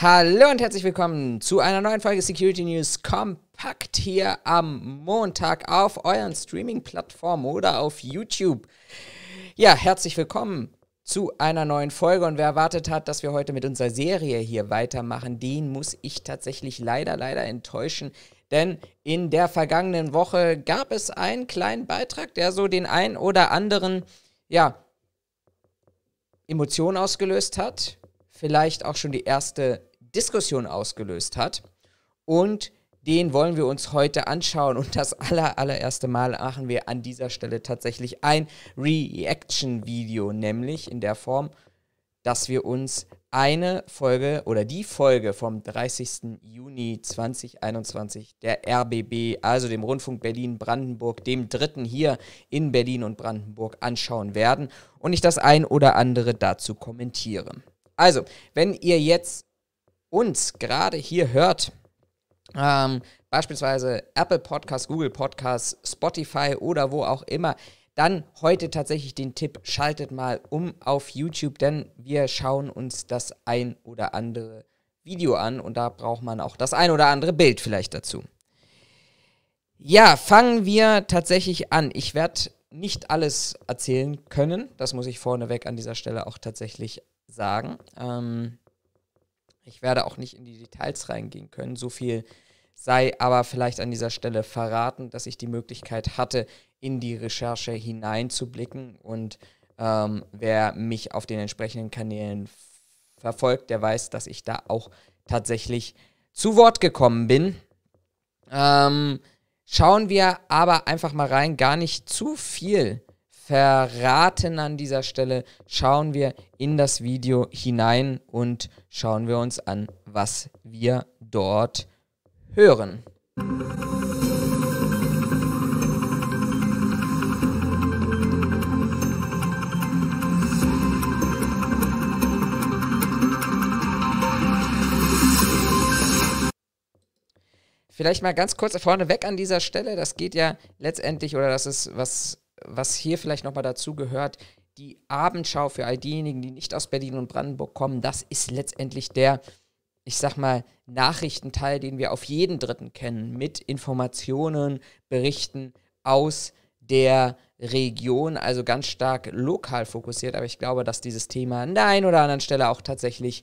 Hallo und herzlich willkommen zu einer neuen Folge Security News Kompakt hier am Montag auf euren Streaming-Plattformen oder auf YouTube. Ja, herzlich willkommen zu einer neuen Folge und wer erwartet hat, dass wir heute mit unserer Serie hier weitermachen, den muss ich tatsächlich leider, leider enttäuschen. Denn in der vergangenen Woche gab es einen kleinen Beitrag, der so den ein oder anderen, ja, Emotionen ausgelöst hat. Vielleicht auch schon die erste Diskussion ausgelöst hat. Und den wollen wir uns heute anschauen. Und das aller, allererste Mal machen wir an dieser Stelle tatsächlich ein Reaction-Video, nämlich in der Form, dass wir uns eine Folge oder die Folge vom 30. Juni 2021 der RBB, also dem Rundfunk Berlin-Brandenburg, dem dritten hier in Berlin und Brandenburg anschauen werden und ich das ein oder andere dazu kommentiere. Also, wenn ihr jetzt uns gerade hier hört, ähm, beispielsweise Apple Podcasts, Google Podcasts, Spotify oder wo auch immer, dann heute tatsächlich den Tipp, schaltet mal um auf YouTube, denn wir schauen uns das ein oder andere Video an und da braucht man auch das ein oder andere Bild vielleicht dazu. Ja, fangen wir tatsächlich an. Ich werde nicht alles erzählen können, das muss ich vorneweg an dieser Stelle auch tatsächlich sagen. Ähm, ich werde auch nicht in die Details reingehen können. So viel sei aber vielleicht an dieser Stelle verraten, dass ich die Möglichkeit hatte, in die Recherche hineinzublicken. Und ähm, wer mich auf den entsprechenden Kanälen verfolgt, der weiß, dass ich da auch tatsächlich zu Wort gekommen bin. Ähm, schauen wir aber einfach mal rein, gar nicht zu viel verraten an dieser Stelle. Schauen wir in das Video hinein und schauen wir uns an, was wir dort hören. Vielleicht mal ganz kurz vorneweg an dieser Stelle, das geht ja letztendlich, oder das ist was was hier vielleicht nochmal dazu gehört, die Abendschau für all diejenigen, die nicht aus Berlin und Brandenburg kommen, das ist letztendlich der, ich sag mal, Nachrichtenteil, den wir auf jeden Dritten kennen, mit Informationen, Berichten aus der Region, also ganz stark lokal fokussiert. Aber ich glaube, dass dieses Thema an der einen oder anderen Stelle auch tatsächlich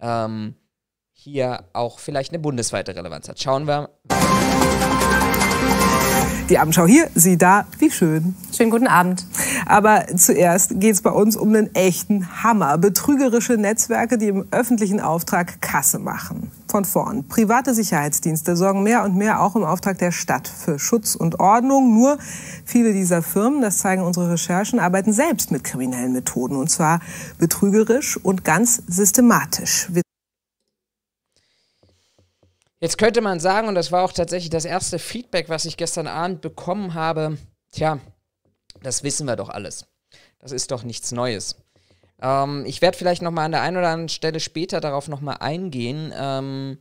ähm, hier auch vielleicht eine bundesweite Relevanz hat. Schauen wir. Die Abendschau hier, Sie da, wie schön. Schönen guten Abend. Aber zuerst geht es bei uns um einen echten Hammer. Betrügerische Netzwerke, die im öffentlichen Auftrag Kasse machen. Von vorn. Private Sicherheitsdienste sorgen mehr und mehr auch im Auftrag der Stadt für Schutz und Ordnung. Nur viele dieser Firmen, das zeigen unsere Recherchen, arbeiten selbst mit kriminellen Methoden. Und zwar betrügerisch und ganz systematisch. Wir Jetzt könnte man sagen, und das war auch tatsächlich das erste Feedback, was ich gestern Abend bekommen habe, tja, das wissen wir doch alles. Das ist doch nichts Neues. Ähm, ich werde vielleicht nochmal an der einen oder anderen Stelle später darauf nochmal eingehen. Ähm,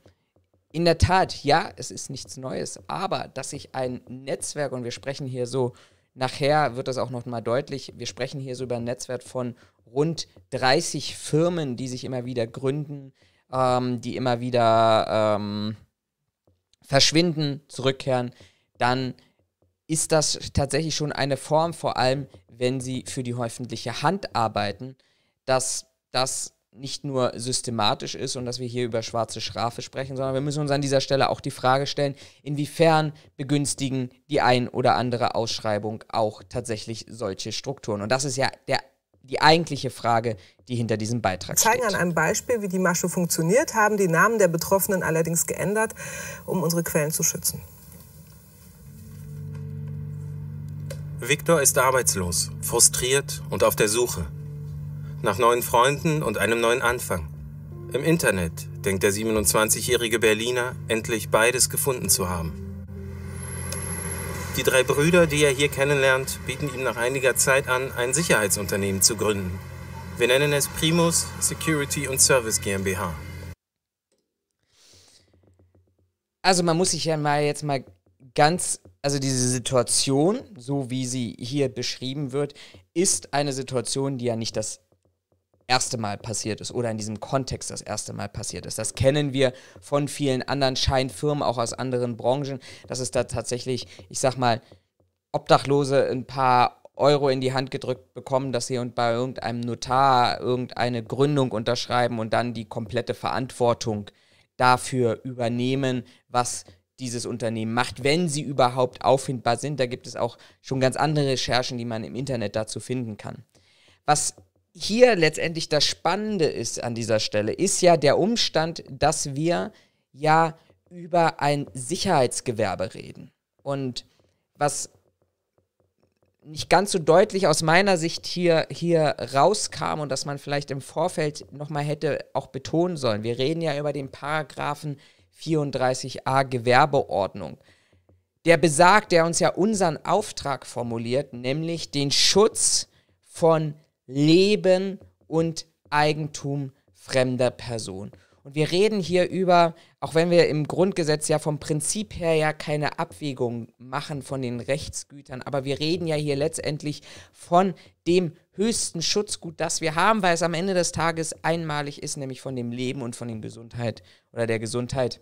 in der Tat, ja, es ist nichts Neues, aber dass sich ein Netzwerk, und wir sprechen hier so, nachher wird das auch nochmal deutlich, wir sprechen hier so über ein Netzwerk von rund 30 Firmen, die sich immer wieder gründen, ähm, die immer wieder ähm, verschwinden, zurückkehren, dann ist das tatsächlich schon eine Form, vor allem wenn sie für die öffentliche Hand arbeiten, dass das nicht nur systematisch ist und dass wir hier über schwarze Strafe sprechen, sondern wir müssen uns an dieser Stelle auch die Frage stellen, inwiefern begünstigen die ein oder andere Ausschreibung auch tatsächlich solche Strukturen. Und das ist ja der die eigentliche Frage, die hinter diesem Beitrag steht. Wir zeigen an einem Beispiel, wie die Masche funktioniert, haben die Namen der Betroffenen allerdings geändert, um unsere Quellen zu schützen. Viktor ist arbeitslos, frustriert und auf der Suche. Nach neuen Freunden und einem neuen Anfang. Im Internet denkt der 27-jährige Berliner, endlich beides gefunden zu haben. Die drei Brüder, die er hier kennenlernt, bieten ihm nach einiger Zeit an, ein Sicherheitsunternehmen zu gründen. Wir nennen es Primus Security und Service GmbH. Also man muss sich ja mal jetzt mal ganz, also diese Situation, so wie sie hier beschrieben wird, ist eine Situation, die ja nicht das erste Mal passiert ist oder in diesem Kontext das erste Mal passiert ist. Das kennen wir von vielen anderen Scheinfirmen, auch aus anderen Branchen, dass es da tatsächlich, ich sag mal, Obdachlose ein paar Euro in die Hand gedrückt bekommen, dass sie und bei irgendeinem Notar irgendeine Gründung unterschreiben und dann die komplette Verantwortung dafür übernehmen, was dieses Unternehmen macht, wenn sie überhaupt auffindbar sind. Da gibt es auch schon ganz andere Recherchen, die man im Internet dazu finden kann. Was hier letztendlich das Spannende ist an dieser Stelle, ist ja der Umstand, dass wir ja über ein Sicherheitsgewerbe reden. Und was nicht ganz so deutlich aus meiner Sicht hier, hier rauskam und dass man vielleicht im Vorfeld nochmal hätte auch betonen sollen. Wir reden ja über den Paragraphen 34a Gewerbeordnung. Der besagt, der uns ja unseren Auftrag formuliert, nämlich den Schutz von Leben und Eigentum fremder Person. Und wir reden hier über, auch wenn wir im Grundgesetz ja vom Prinzip her ja keine Abwägung machen von den Rechtsgütern, aber wir reden ja hier letztendlich von dem höchsten Schutzgut, das wir haben, weil es am Ende des Tages einmalig ist, nämlich von dem Leben und von der Gesundheit oder der Gesundheit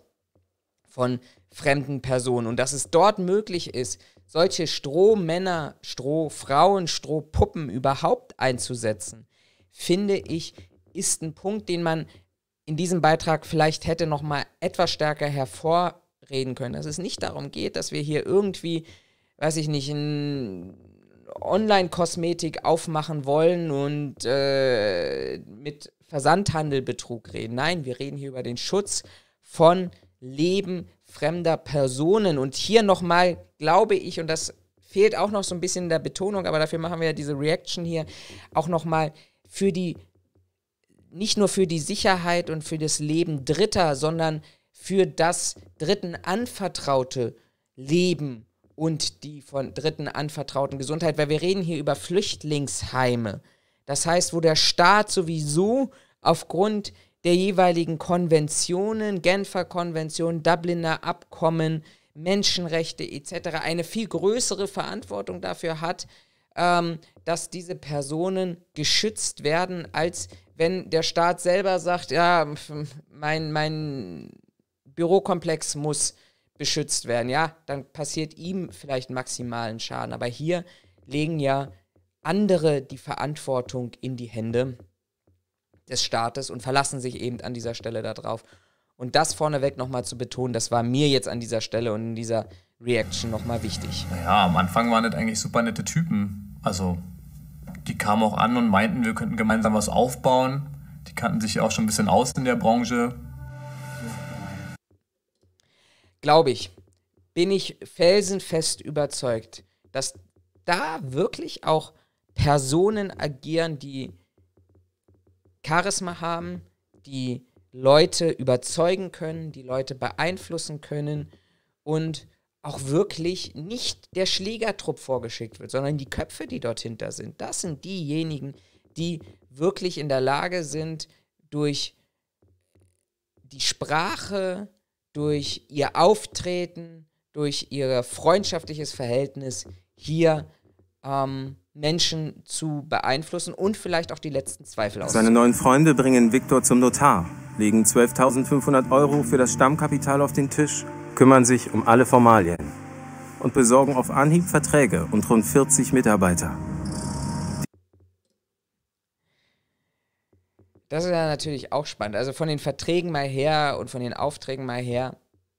von fremden Personen. Und dass es dort möglich ist, solche Strohmänner, Strohfrauen, Strohpuppen überhaupt einzusetzen, finde ich, ist ein Punkt, den man in diesem Beitrag vielleicht hätte noch mal etwas stärker hervorreden können. Dass es nicht darum geht, dass wir hier irgendwie, weiß ich nicht, ein Online-Kosmetik aufmachen wollen und äh, mit Versandhandelbetrug reden. Nein, wir reden hier über den Schutz von Leben, fremder Personen. Und hier nochmal, glaube ich, und das fehlt auch noch so ein bisschen in der Betonung, aber dafür machen wir ja diese Reaction hier auch nochmal für die, nicht nur für die Sicherheit und für das Leben Dritter, sondern für das Dritten anvertraute Leben und die von Dritten anvertrauten Gesundheit, weil wir reden hier über Flüchtlingsheime. Das heißt, wo der Staat sowieso aufgrund der jeweiligen Konventionen, Genfer Konvention, Dubliner Abkommen, Menschenrechte etc. eine viel größere Verantwortung dafür hat, ähm, dass diese Personen geschützt werden, als wenn der Staat selber sagt, ja, mein, mein Bürokomplex muss beschützt werden. Ja, dann passiert ihm vielleicht maximalen Schaden. Aber hier legen ja andere die Verantwortung in die Hände des Staates und verlassen sich eben an dieser Stelle darauf. Und das vorneweg nochmal zu betonen, das war mir jetzt an dieser Stelle und in dieser Reaction nochmal wichtig. Naja, am Anfang waren das eigentlich super nette Typen. Also, die kamen auch an und meinten, wir könnten gemeinsam was aufbauen. Die kannten sich ja auch schon ein bisschen aus in der Branche. Glaube ich, bin ich felsenfest überzeugt, dass da wirklich auch Personen agieren, die Charisma haben, die Leute überzeugen können, die Leute beeinflussen können und auch wirklich nicht der Schlägertrupp vorgeschickt wird, sondern die Köpfe, die dort hinter sind. Das sind diejenigen, die wirklich in der Lage sind, durch die Sprache, durch ihr Auftreten, durch ihr freundschaftliches Verhältnis hier ähm, Menschen zu beeinflussen und vielleicht auch die letzten Zweifel aus. Seine neuen Freunde bringen Viktor zum Notar, legen 12.500 Euro für das Stammkapital auf den Tisch, kümmern sich um alle Formalien und besorgen auf Anhieb Verträge und rund 40 Mitarbeiter. Das ist ja natürlich auch spannend. Also von den Verträgen mal her und von den Aufträgen mal her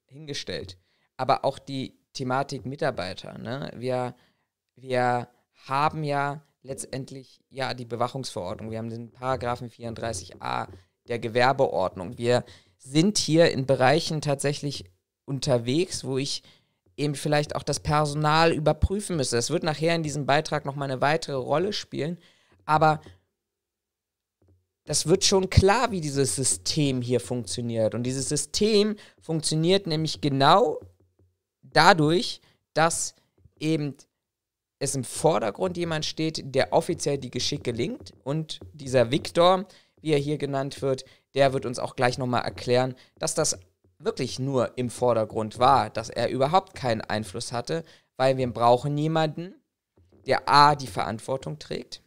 hingestellt. Aber auch die Thematik Mitarbeiter. Ne? Wir wir haben ja letztendlich ja die Bewachungsverordnung. Wir haben den Paragraphen 34a der Gewerbeordnung. Wir sind hier in Bereichen tatsächlich unterwegs, wo ich eben vielleicht auch das Personal überprüfen müsste. Das wird nachher in diesem Beitrag nochmal eine weitere Rolle spielen. Aber das wird schon klar, wie dieses System hier funktioniert. Und dieses System funktioniert nämlich genau dadurch, dass eben es im Vordergrund jemand steht, der offiziell die Geschicke linkt. Und dieser Viktor, wie er hier genannt wird, der wird uns auch gleich nochmal erklären, dass das wirklich nur im Vordergrund war, dass er überhaupt keinen Einfluss hatte, weil wir brauchen jemanden, der A, die Verantwortung trägt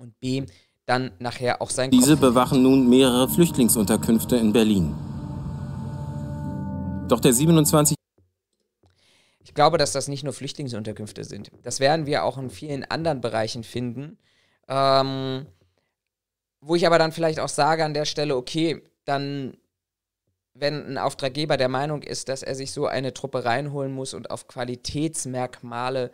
und B, dann nachher auch sein. Diese Kopf bewachen nun mehrere Flüchtlingsunterkünfte in Berlin. Doch der 27 ich glaube, dass das nicht nur Flüchtlingsunterkünfte sind. Das werden wir auch in vielen anderen Bereichen finden. Ähm, wo ich aber dann vielleicht auch sage an der Stelle, okay, dann, wenn ein Auftraggeber der Meinung ist, dass er sich so eine Truppe reinholen muss und auf Qualitätsmerkmale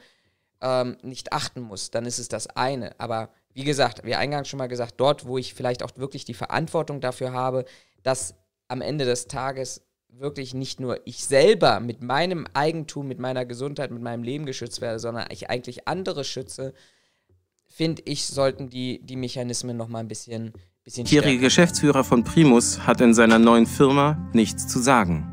ähm, nicht achten muss, dann ist es das eine. Aber wie gesagt, wie eingangs schon mal gesagt, dort, wo ich vielleicht auch wirklich die Verantwortung dafür habe, dass am Ende des Tages wirklich nicht nur ich selber mit meinem Eigentum, mit meiner Gesundheit, mit meinem Leben geschützt werde, sondern ich eigentlich andere schütze, finde ich, sollten die, die Mechanismen nochmal ein bisschen, bisschen Kiri, Geschäftsführer von Primus, hat in seiner neuen Firma nichts zu sagen.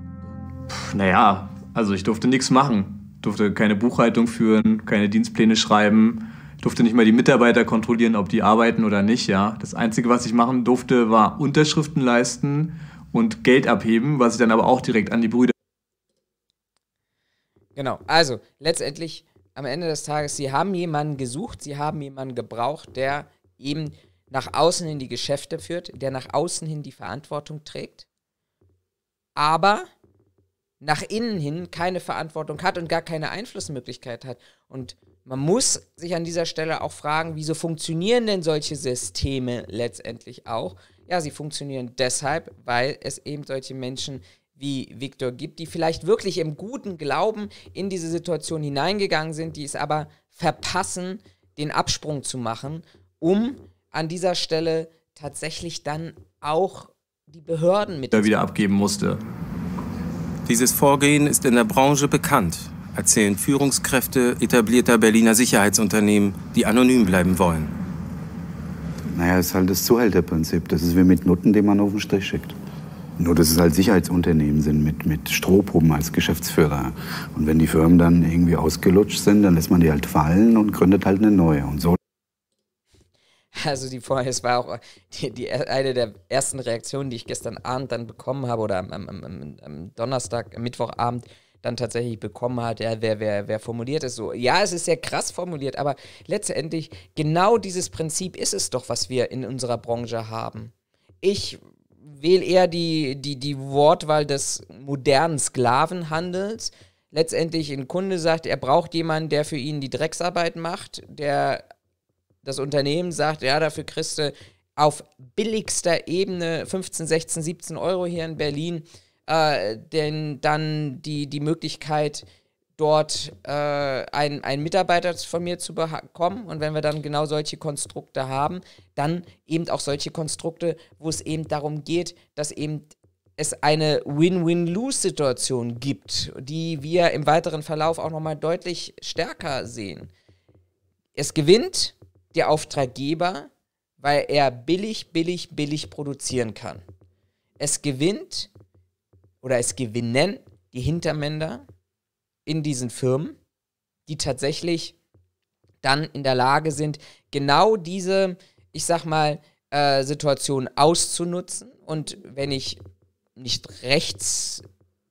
naja, also ich durfte nichts machen. Durfte keine Buchhaltung führen, keine Dienstpläne schreiben, durfte nicht mal die Mitarbeiter kontrollieren, ob die arbeiten oder nicht, ja. Das Einzige, was ich machen durfte, war Unterschriften leisten und Geld abheben, was ich dann aber auch direkt an die Brüder. Genau, also letztendlich am Ende des Tages, sie haben jemanden gesucht, sie haben jemanden gebraucht, der eben nach außen hin die Geschäfte führt, der nach außen hin die Verantwortung trägt, aber nach innen hin keine Verantwortung hat und gar keine Einflussmöglichkeit hat. Und man muss sich an dieser Stelle auch fragen, wieso funktionieren denn solche Systeme letztendlich auch? Ja, sie funktionieren deshalb, weil es eben solche Menschen wie Viktor gibt, die vielleicht wirklich im guten Glauben in diese Situation hineingegangen sind, die es aber verpassen, den Absprung zu machen, um an dieser Stelle tatsächlich dann auch die Behörden mit. Da wieder abgeben musste. Dieses Vorgehen ist in der Branche bekannt, erzählen Führungskräfte etablierter Berliner Sicherheitsunternehmen, die anonym bleiben wollen. Naja, das ist halt das Zuhälterprinzip. Das ist wie mit Noten, die man auf den Strich schickt. Nur, dass es halt Sicherheitsunternehmen sind mit, mit Strohproben als Geschäftsführer. Und wenn die Firmen dann irgendwie ausgelutscht sind, dann lässt man die halt fallen und gründet halt eine neue. Und so. Also die vorher, es war auch die, die, eine der ersten Reaktionen, die ich gestern Abend dann bekommen habe oder am, am, am, am Donnerstag, am Mittwochabend, dann tatsächlich bekommen hat, ja, wer, wer, wer formuliert es so. Ja, es ist sehr krass formuliert, aber letztendlich genau dieses Prinzip ist es doch, was wir in unserer Branche haben. Ich wähle eher die, die, die Wortwahl des modernen Sklavenhandels. Letztendlich ein Kunde sagt, er braucht jemanden, der für ihn die Drecksarbeit macht, der das Unternehmen sagt, ja, dafür kriegst du auf billigster Ebene 15, 16, 17 Euro hier in Berlin äh, denn dann die, die Möglichkeit, dort äh, einen, einen Mitarbeiter von mir zu bekommen. Und wenn wir dann genau solche Konstrukte haben, dann eben auch solche Konstrukte, wo es eben darum geht, dass eben es eine Win-Win-Lose-Situation gibt, die wir im weiteren Verlauf auch nochmal deutlich stärker sehen. Es gewinnt der Auftraggeber, weil er billig, billig, billig produzieren kann. Es gewinnt oder es gewinnen die Hintermänner in diesen Firmen, die tatsächlich dann in der Lage sind, genau diese, ich sag mal, äh, Situation auszunutzen. Und wenn ich nicht rechts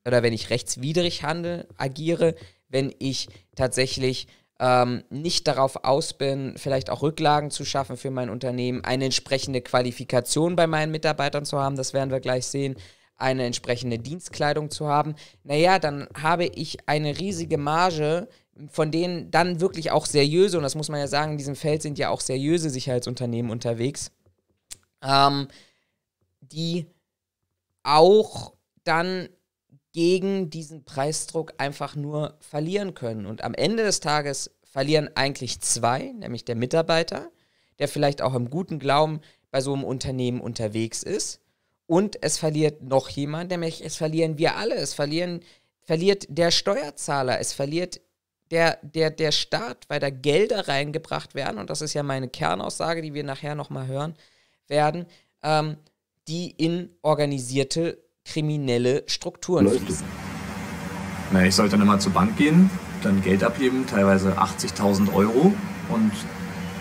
oder wenn ich rechtswidrig handle, agiere, wenn ich tatsächlich ähm, nicht darauf aus bin, vielleicht auch Rücklagen zu schaffen für mein Unternehmen, eine entsprechende Qualifikation bei meinen Mitarbeitern zu haben, das werden wir gleich sehen, eine entsprechende Dienstkleidung zu haben, naja, dann habe ich eine riesige Marge, von denen dann wirklich auch seriöse, und das muss man ja sagen, in diesem Feld sind ja auch seriöse Sicherheitsunternehmen unterwegs, ähm, die auch dann gegen diesen Preisdruck einfach nur verlieren können. Und am Ende des Tages verlieren eigentlich zwei, nämlich der Mitarbeiter, der vielleicht auch im guten Glauben bei so einem Unternehmen unterwegs ist, und es verliert noch jemand, nämlich es verlieren wir alle. Es verlieren, verliert der Steuerzahler, es verliert der, der, der Staat, weil da Gelder reingebracht werden. Und das ist ja meine Kernaussage, die wir nachher nochmal hören werden, ähm, die in organisierte kriminelle Strukturen fließen. Na, ich sollte dann immer zur Bank gehen, dann Geld abheben, teilweise 80.000 Euro. Und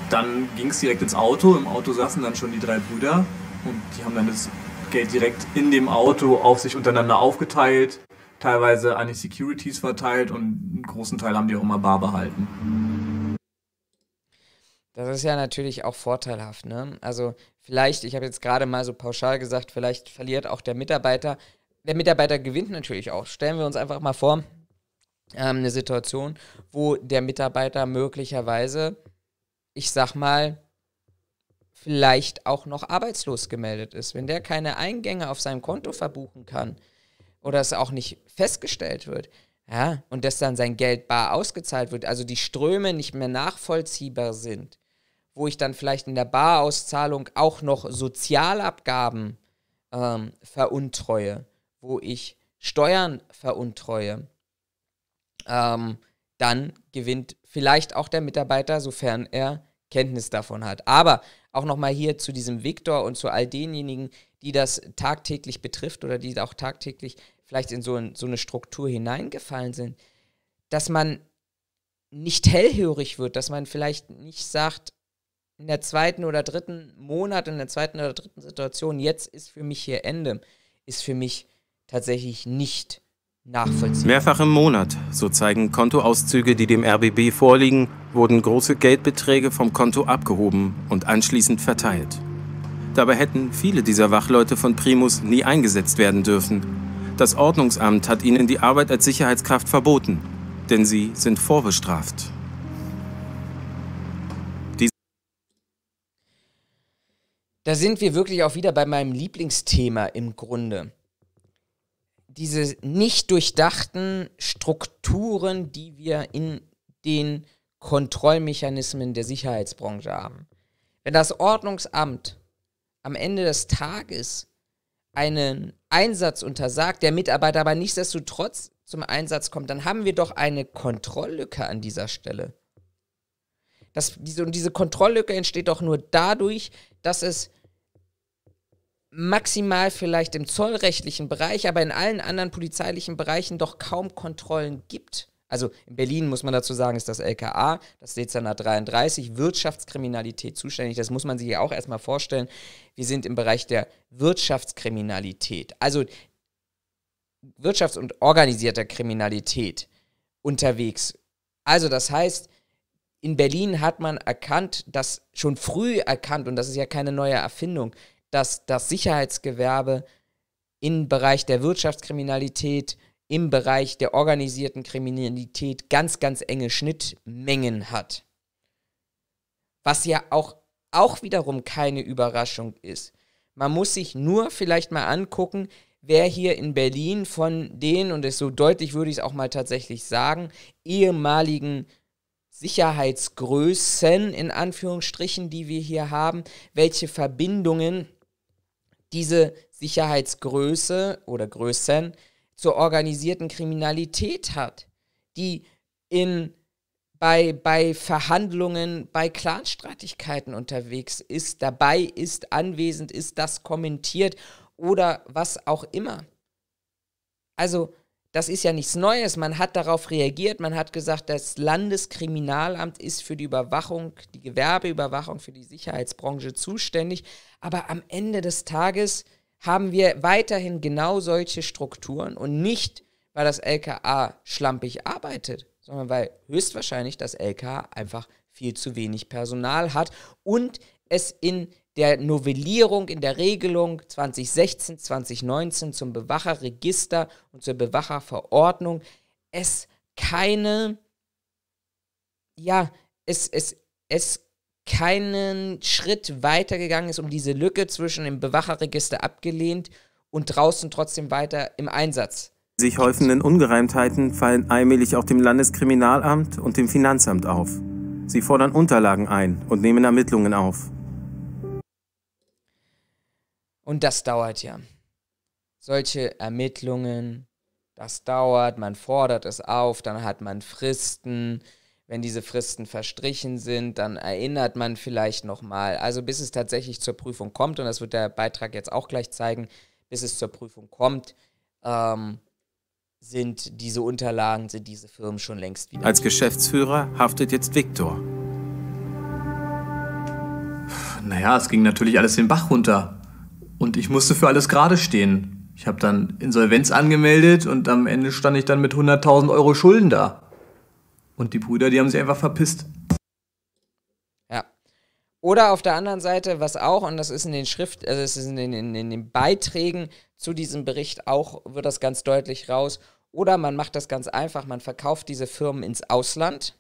dann ging es direkt ins Auto. Im Auto saßen dann schon die drei Brüder und die haben dann das Geld direkt in dem Auto auf sich untereinander aufgeteilt, teilweise an die Securities verteilt und einen großen Teil haben die auch immer bar behalten. Das ist ja natürlich auch vorteilhaft, ne? Also vielleicht, ich habe jetzt gerade mal so pauschal gesagt, vielleicht verliert auch der Mitarbeiter. Der Mitarbeiter gewinnt natürlich auch. Stellen wir uns einfach mal vor, ähm, eine Situation, wo der Mitarbeiter möglicherweise, ich sag mal, vielleicht auch noch arbeitslos gemeldet ist, wenn der keine Eingänge auf seinem Konto verbuchen kann oder es auch nicht festgestellt wird, ja, und dass dann sein Geld bar ausgezahlt wird, also die Ströme nicht mehr nachvollziehbar sind, wo ich dann vielleicht in der Barauszahlung auch noch Sozialabgaben ähm, veruntreue, wo ich Steuern veruntreue, ähm, dann gewinnt vielleicht auch der Mitarbeiter, sofern er Kenntnis davon hat. Aber auch nochmal hier zu diesem Viktor und zu all denjenigen, die das tagtäglich betrifft oder die auch tagtäglich vielleicht in so, ein, so eine Struktur hineingefallen sind, dass man nicht hellhörig wird, dass man vielleicht nicht sagt, in der zweiten oder dritten Monat, in der zweiten oder dritten Situation, jetzt ist für mich hier Ende, ist für mich tatsächlich nicht nachvollziehen. Mehrfach im Monat, so zeigen Kontoauszüge, die dem RBB vorliegen, wurden große Geldbeträge vom Konto abgehoben und anschließend verteilt. Dabei hätten viele dieser Wachleute von Primus nie eingesetzt werden dürfen. Das Ordnungsamt hat ihnen die Arbeit als Sicherheitskraft verboten, denn sie sind vorbestraft. Da sind wir wirklich auch wieder bei meinem Lieblingsthema im Grunde diese nicht durchdachten Strukturen, die wir in den Kontrollmechanismen der Sicherheitsbranche haben. Wenn das Ordnungsamt am Ende des Tages einen Einsatz untersagt, der Mitarbeiter aber nichtsdestotrotz zum Einsatz kommt, dann haben wir doch eine Kontrolllücke an dieser Stelle. Das, diese, und diese Kontrolllücke entsteht doch nur dadurch, dass es maximal vielleicht im zollrechtlichen Bereich, aber in allen anderen polizeilichen Bereichen doch kaum Kontrollen gibt. Also in Berlin muss man dazu sagen, ist das LKA, das Dezernat 33, Wirtschaftskriminalität zuständig. Das muss man sich ja auch erstmal vorstellen. Wir sind im Bereich der Wirtschaftskriminalität, also Wirtschafts- und organisierter Kriminalität unterwegs. Also das heißt, in Berlin hat man erkannt, dass schon früh erkannt, und das ist ja keine neue Erfindung, dass das Sicherheitsgewerbe im Bereich der Wirtschaftskriminalität, im Bereich der organisierten Kriminalität ganz, ganz enge Schnittmengen hat. Was ja auch, auch wiederum keine Überraschung ist. Man muss sich nur vielleicht mal angucken, wer hier in Berlin von den, und so deutlich würde ich es auch mal tatsächlich sagen, ehemaligen Sicherheitsgrößen in Anführungsstrichen, die wir hier haben, welche Verbindungen diese Sicherheitsgröße oder Größen zur organisierten Kriminalität hat, die in, bei, bei Verhandlungen, bei Clanstreitigkeiten unterwegs ist, dabei ist, anwesend ist, das kommentiert oder was auch immer. Also das ist ja nichts Neues. Man hat darauf reagiert. Man hat gesagt, das Landeskriminalamt ist für die Überwachung, die Gewerbeüberwachung, für die Sicherheitsbranche zuständig. Aber am Ende des Tages haben wir weiterhin genau solche Strukturen und nicht, weil das LKA schlampig arbeitet, sondern weil höchstwahrscheinlich das LKA einfach viel zu wenig Personal hat und es in der Novellierung in der Regelung 2016, 2019 zum Bewacherregister und zur Bewacherverordnung es keine, ja, es, es, es keinen Schritt weitergegangen ist, um diese Lücke zwischen dem Bewacherregister abgelehnt und draußen trotzdem weiter im Einsatz. sich häufenden Ungereimtheiten fallen allmählich auch dem Landeskriminalamt und dem Finanzamt auf. Sie fordern Unterlagen ein und nehmen Ermittlungen auf. Und das dauert ja. Solche Ermittlungen, das dauert, man fordert es auf, dann hat man Fristen. Wenn diese Fristen verstrichen sind, dann erinnert man vielleicht nochmal. Also bis es tatsächlich zur Prüfung kommt, und das wird der Beitrag jetzt auch gleich zeigen, bis es zur Prüfung kommt, ähm, sind diese Unterlagen, sind diese Firmen schon längst wieder. Als Geschäftsführer haftet jetzt Viktor. Naja, es ging natürlich alles den Bach runter. Und ich musste für alles gerade stehen. Ich habe dann Insolvenz angemeldet und am Ende stand ich dann mit 100.000 Euro Schulden da. Und die Brüder, die haben sich einfach verpisst. Ja. Oder auf der anderen Seite, was auch, und das ist in den Schrift, also es ist in den, in, in den Beiträgen zu diesem Bericht auch, wird das ganz deutlich raus. Oder man macht das ganz einfach, man verkauft diese Firmen ins Ausland,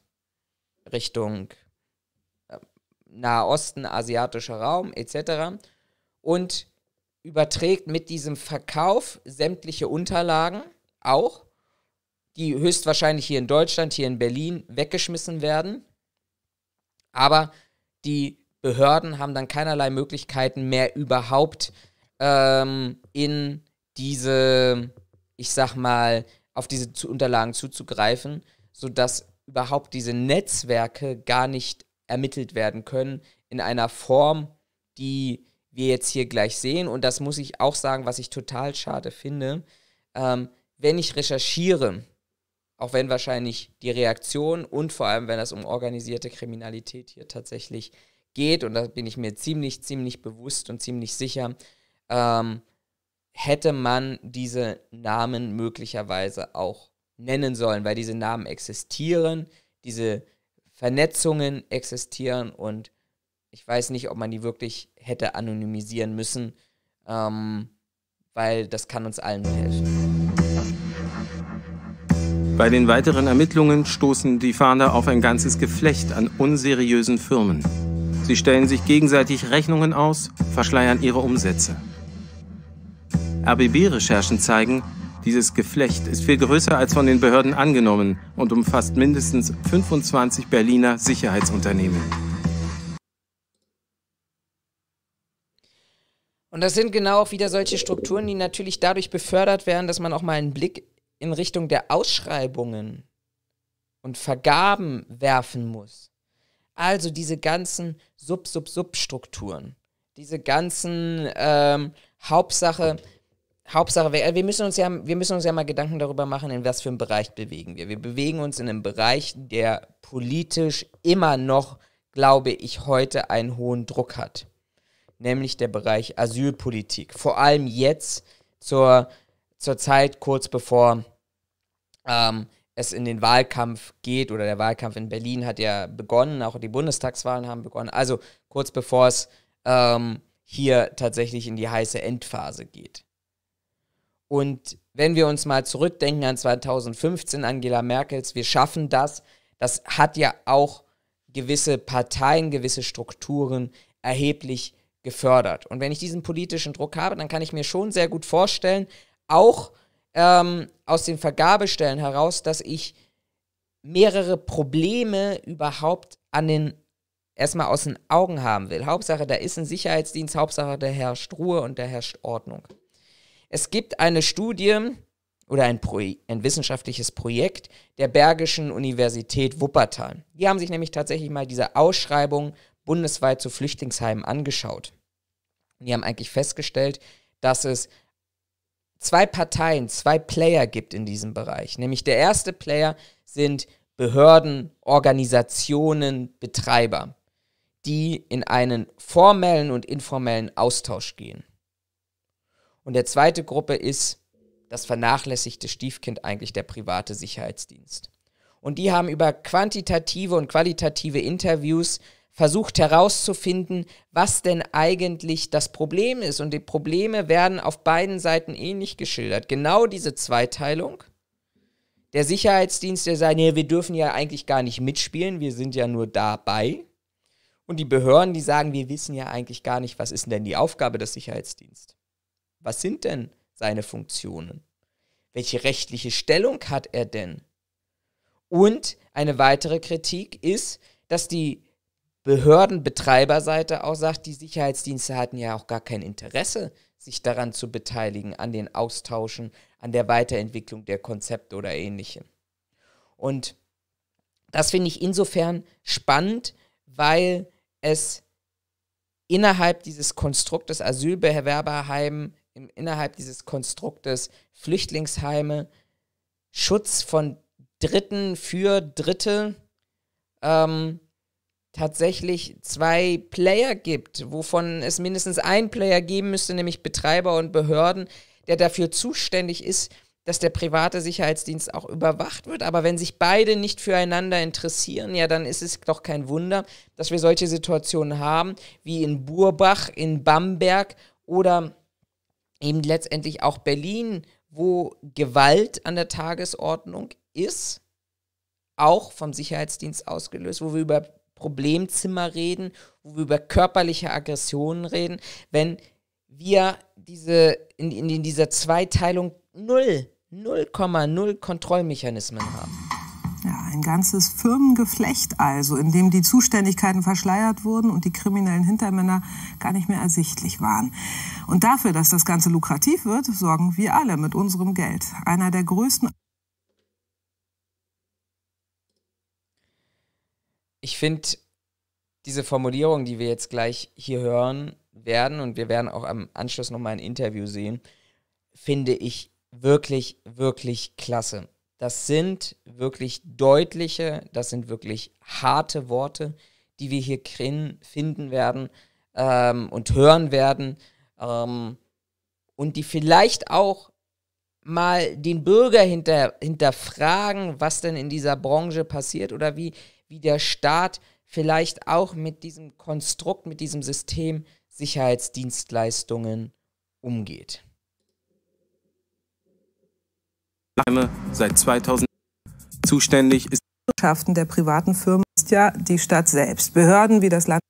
Richtung äh, Nahosten, asiatischer Raum etc. Und überträgt mit diesem Verkauf sämtliche Unterlagen auch, die höchstwahrscheinlich hier in Deutschland, hier in Berlin weggeschmissen werden. Aber die Behörden haben dann keinerlei Möglichkeiten mehr überhaupt ähm, in diese, ich sag mal, auf diese zu Unterlagen zuzugreifen, sodass überhaupt diese Netzwerke gar nicht ermittelt werden können in einer Form, die wir jetzt hier gleich sehen. Und das muss ich auch sagen, was ich total schade finde. Ähm, wenn ich recherchiere, auch wenn wahrscheinlich die Reaktion und vor allem, wenn es um organisierte Kriminalität hier tatsächlich geht, und da bin ich mir ziemlich, ziemlich bewusst und ziemlich sicher, ähm, hätte man diese Namen möglicherweise auch nennen sollen, weil diese Namen existieren, diese Vernetzungen existieren und ich weiß nicht, ob man die wirklich hätte anonymisieren müssen, ähm, weil das kann uns allen helfen. Bei den weiteren Ermittlungen stoßen die Fahnder auf ein ganzes Geflecht an unseriösen Firmen. Sie stellen sich gegenseitig Rechnungen aus, verschleiern ihre Umsätze. RBB-Recherchen zeigen, dieses Geflecht ist viel größer als von den Behörden angenommen und umfasst mindestens 25 Berliner Sicherheitsunternehmen. Und das sind genau auch wieder solche Strukturen, die natürlich dadurch befördert werden, dass man auch mal einen Blick in Richtung der Ausschreibungen und Vergaben werfen muss. Also diese ganzen Sub-Sub-Sub-Strukturen, diese ganzen ähm, Hauptsache, Hauptsache, äh, wir, müssen uns ja, wir müssen uns ja mal Gedanken darüber machen, in was für einem Bereich bewegen wir. Wir bewegen uns in einem Bereich, der politisch immer noch, glaube ich, heute einen hohen Druck hat nämlich der Bereich Asylpolitik. Vor allem jetzt zur, zur Zeit kurz bevor ähm, es in den Wahlkampf geht oder der Wahlkampf in Berlin hat ja begonnen, auch die Bundestagswahlen haben begonnen. Also kurz bevor es ähm, hier tatsächlich in die heiße Endphase geht. Und wenn wir uns mal zurückdenken an 2015, Angela Merkels, wir schaffen das, das hat ja auch gewisse Parteien, gewisse Strukturen erheblich gefördert. Und wenn ich diesen politischen Druck habe, dann kann ich mir schon sehr gut vorstellen, auch ähm, aus den Vergabestellen heraus, dass ich mehrere Probleme überhaupt an den erstmal aus den Augen haben will. Hauptsache, da ist ein Sicherheitsdienst, Hauptsache, da herrscht Ruhe und da herrscht Ordnung. Es gibt eine Studie oder ein, ein, wissenschaftliches Projekt der Bergischen Universität Wuppertal. Die haben sich nämlich tatsächlich mal diese Ausschreibung bundesweit zu Flüchtlingsheimen angeschaut. Und die haben eigentlich festgestellt, dass es zwei Parteien, zwei Player gibt in diesem Bereich. Nämlich der erste Player sind Behörden, Organisationen, Betreiber, die in einen formellen und informellen Austausch gehen. Und der zweite Gruppe ist das vernachlässigte Stiefkind eigentlich der private Sicherheitsdienst. Und die haben über quantitative und qualitative Interviews versucht herauszufinden, was denn eigentlich das Problem ist. Und die Probleme werden auf beiden Seiten ähnlich geschildert. Genau diese Zweiteilung. Der Sicherheitsdienst, der sagt, nee, wir dürfen ja eigentlich gar nicht mitspielen, wir sind ja nur dabei. Und die Behörden, die sagen, wir wissen ja eigentlich gar nicht, was ist denn die Aufgabe des Sicherheitsdienstes? Was sind denn seine Funktionen? Welche rechtliche Stellung hat er denn? Und eine weitere Kritik ist, dass die Behördenbetreiberseite auch sagt, die Sicherheitsdienste hatten ja auch gar kein Interesse, sich daran zu beteiligen, an den Austauschen, an der Weiterentwicklung der Konzepte oder ähnlichem. Und das finde ich insofern spannend, weil es innerhalb dieses Konstruktes Asylbewerberheim, innerhalb dieses Konstruktes Flüchtlingsheime, Schutz von Dritten für Dritte ähm, tatsächlich zwei Player gibt, wovon es mindestens einen Player geben müsste, nämlich Betreiber und Behörden, der dafür zuständig ist, dass der private Sicherheitsdienst auch überwacht wird. Aber wenn sich beide nicht füreinander interessieren, ja, dann ist es doch kein Wunder, dass wir solche Situationen haben, wie in Burbach, in Bamberg oder eben letztendlich auch Berlin, wo Gewalt an der Tagesordnung ist, auch vom Sicherheitsdienst ausgelöst, wo wir über Problemzimmer reden, wo wir über körperliche Aggressionen reden, wenn wir diese in, in, in dieser Zweiteilung null, 0,0 Kontrollmechanismen haben. Ja, ein ganzes Firmengeflecht also, in dem die Zuständigkeiten verschleiert wurden und die kriminellen Hintermänner gar nicht mehr ersichtlich waren. Und dafür, dass das Ganze lukrativ wird, sorgen wir alle mit unserem Geld. Einer der größten ich finde diese Formulierung, die wir jetzt gleich hier hören werden, und wir werden auch am Anschluss nochmal ein Interview sehen, finde ich wirklich, wirklich klasse. Das sind wirklich deutliche, das sind wirklich harte Worte, die wir hier finden werden ähm, und hören werden ähm, und die vielleicht auch mal den Bürger hinter, hinterfragen, was denn in dieser Branche passiert oder wie, wie der Staat vielleicht auch mit diesem Konstrukt, mit diesem System Sicherheitsdienstleistungen umgeht. Seit 2000 zuständig ist Wirtschaften der privaten Firmen ist ja die Stadt selbst. Behörden wie das Land.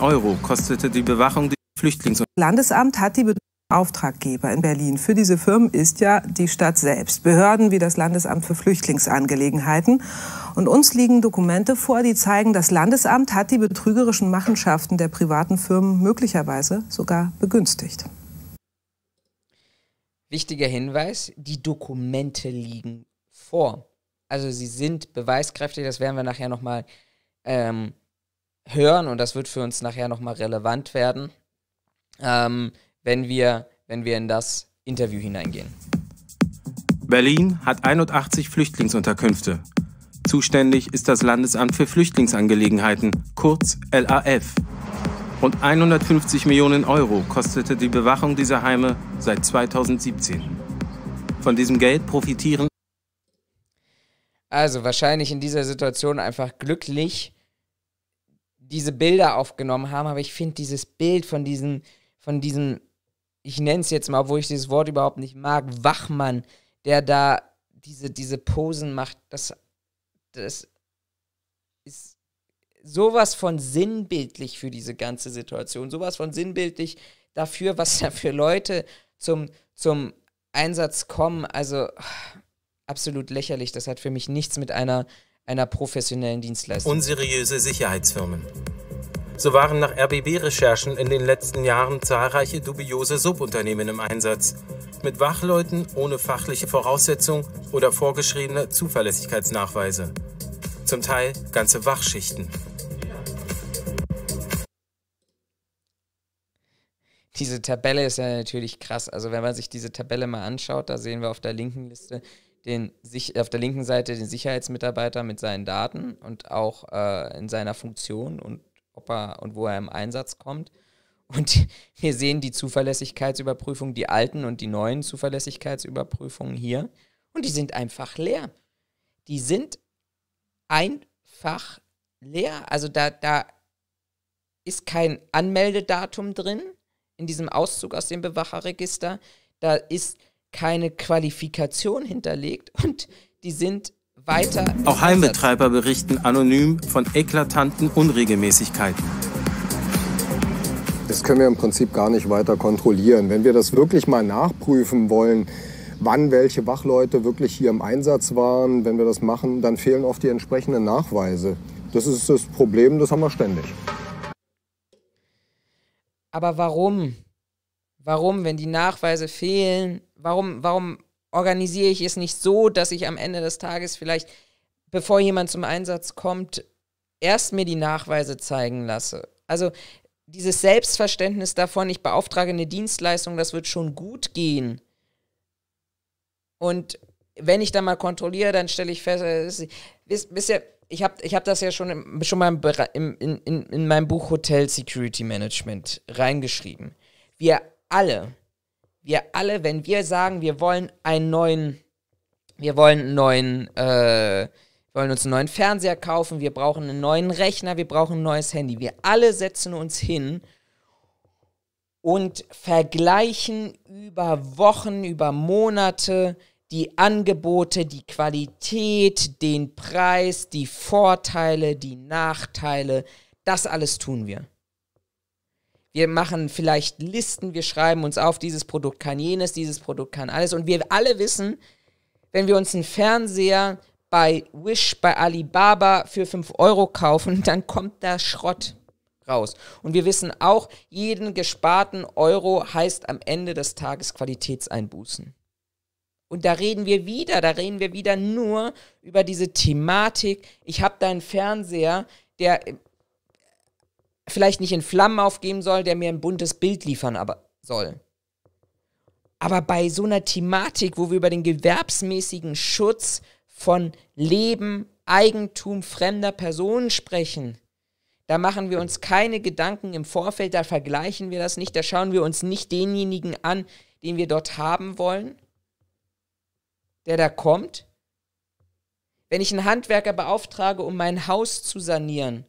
Euro kostete die Bewachung des Flüchtlings. Landesamt hat die Be Auftraggeber in Berlin für diese Firmen ist ja die Stadt selbst, Behörden wie das Landesamt für Flüchtlingsangelegenheiten. Und uns liegen Dokumente vor, die zeigen, das Landesamt hat die betrügerischen Machenschaften der privaten Firmen möglicherweise sogar begünstigt. Wichtiger Hinweis, die Dokumente liegen vor. Also sie sind beweiskräftig, das werden wir nachher nochmal ähm, hören und das wird für uns nachher nochmal relevant werden. Ähm, wenn wir, wenn wir in das Interview hineingehen. Berlin hat 81 Flüchtlingsunterkünfte. Zuständig ist das Landesamt für Flüchtlingsangelegenheiten, kurz LAF. Rund 150 Millionen Euro kostete die Bewachung dieser Heime seit 2017. Von diesem Geld profitieren. Also wahrscheinlich in dieser Situation einfach glücklich diese Bilder aufgenommen haben, aber ich finde dieses Bild von diesen, von diesen ich nenne es jetzt mal, obwohl ich dieses Wort überhaupt nicht mag, Wachmann, der da diese, diese Posen macht, das, das ist sowas von sinnbildlich für diese ganze Situation, sowas von sinnbildlich dafür, was da für Leute zum, zum Einsatz kommen. Also absolut lächerlich. Das hat für mich nichts mit einer, einer professionellen Dienstleistung. Unseriöse Sicherheitsfirmen. So waren nach RBB-Recherchen in den letzten Jahren zahlreiche dubiose Subunternehmen im Einsatz. Mit Wachleuten ohne fachliche Voraussetzung oder vorgeschriebene Zuverlässigkeitsnachweise. Zum Teil ganze Wachschichten. Diese Tabelle ist ja natürlich krass. Also wenn man sich diese Tabelle mal anschaut, da sehen wir auf der linken Liste den auf der linken Seite den Sicherheitsmitarbeiter mit seinen Daten und auch äh, in seiner Funktion und ob er und wo er im Einsatz kommt. Und wir sehen die Zuverlässigkeitsüberprüfung, die alten und die neuen Zuverlässigkeitsüberprüfungen hier. Und die sind einfach leer. Die sind einfach leer. Also da, da ist kein Anmeldedatum drin in diesem Auszug aus dem Bewacherregister. Da ist keine Qualifikation hinterlegt und die sind weiter. Auch Heimbetreiber berichten anonym von eklatanten Unregelmäßigkeiten. Das können wir im Prinzip gar nicht weiter kontrollieren. Wenn wir das wirklich mal nachprüfen wollen, wann welche Wachleute wirklich hier im Einsatz waren, wenn wir das machen, dann fehlen oft die entsprechenden Nachweise. Das ist das Problem, das haben wir ständig. Aber warum? Warum, wenn die Nachweise fehlen, warum, warum organisiere ich es nicht so, dass ich am Ende des Tages vielleicht, bevor jemand zum Einsatz kommt, erst mir die Nachweise zeigen lasse. Also dieses Selbstverständnis davon, ich beauftrage eine Dienstleistung, das wird schon gut gehen. Und wenn ich dann mal kontrolliere, dann stelle ich fest, äh, wisst, ihr, ich habe ich hab das ja schon, im, schon mal im, in, in, in meinem Buch Hotel Security Management reingeschrieben. Wir alle wir alle, wenn wir sagen, wir wollen einen neuen, wir wollen einen neuen, äh, wollen uns einen neuen Fernseher kaufen, wir brauchen einen neuen Rechner, wir brauchen ein neues Handy. Wir alle setzen uns hin und vergleichen über Wochen, über Monate die Angebote, die Qualität, den Preis, die Vorteile, die Nachteile. Das alles tun wir wir machen vielleicht Listen, wir schreiben uns auf, dieses Produkt kann jenes, dieses Produkt kann alles. Und wir alle wissen, wenn wir uns einen Fernseher bei Wish, bei Alibaba für 5 Euro kaufen, dann kommt da Schrott raus. Und wir wissen auch, jeden gesparten Euro heißt am Ende des Tages Qualitätseinbußen. Und da reden wir wieder, da reden wir wieder nur über diese Thematik. Ich habe da einen Fernseher, der vielleicht nicht in Flammen aufgeben soll, der mir ein buntes Bild liefern aber soll. Aber bei so einer Thematik, wo wir über den gewerbsmäßigen Schutz von Leben, Eigentum fremder Personen sprechen, da machen wir uns keine Gedanken im Vorfeld, da vergleichen wir das nicht, da schauen wir uns nicht denjenigen an, den wir dort haben wollen, der da kommt. Wenn ich einen Handwerker beauftrage, um mein Haus zu sanieren,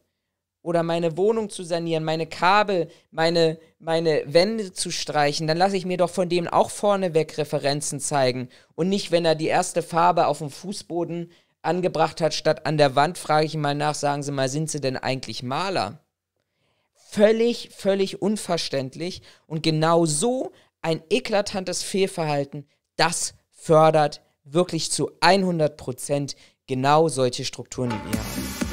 oder meine Wohnung zu sanieren, meine Kabel, meine, meine Wände zu streichen, dann lasse ich mir doch von dem auch vorneweg Referenzen zeigen. Und nicht, wenn er die erste Farbe auf dem Fußboden angebracht hat, statt an der Wand, frage ich ihn mal nach, sagen Sie mal, sind Sie denn eigentlich Maler? Völlig, völlig unverständlich. Und genau so ein eklatantes Fehlverhalten, das fördert wirklich zu 100 Prozent genau solche Strukturen, die wir haben.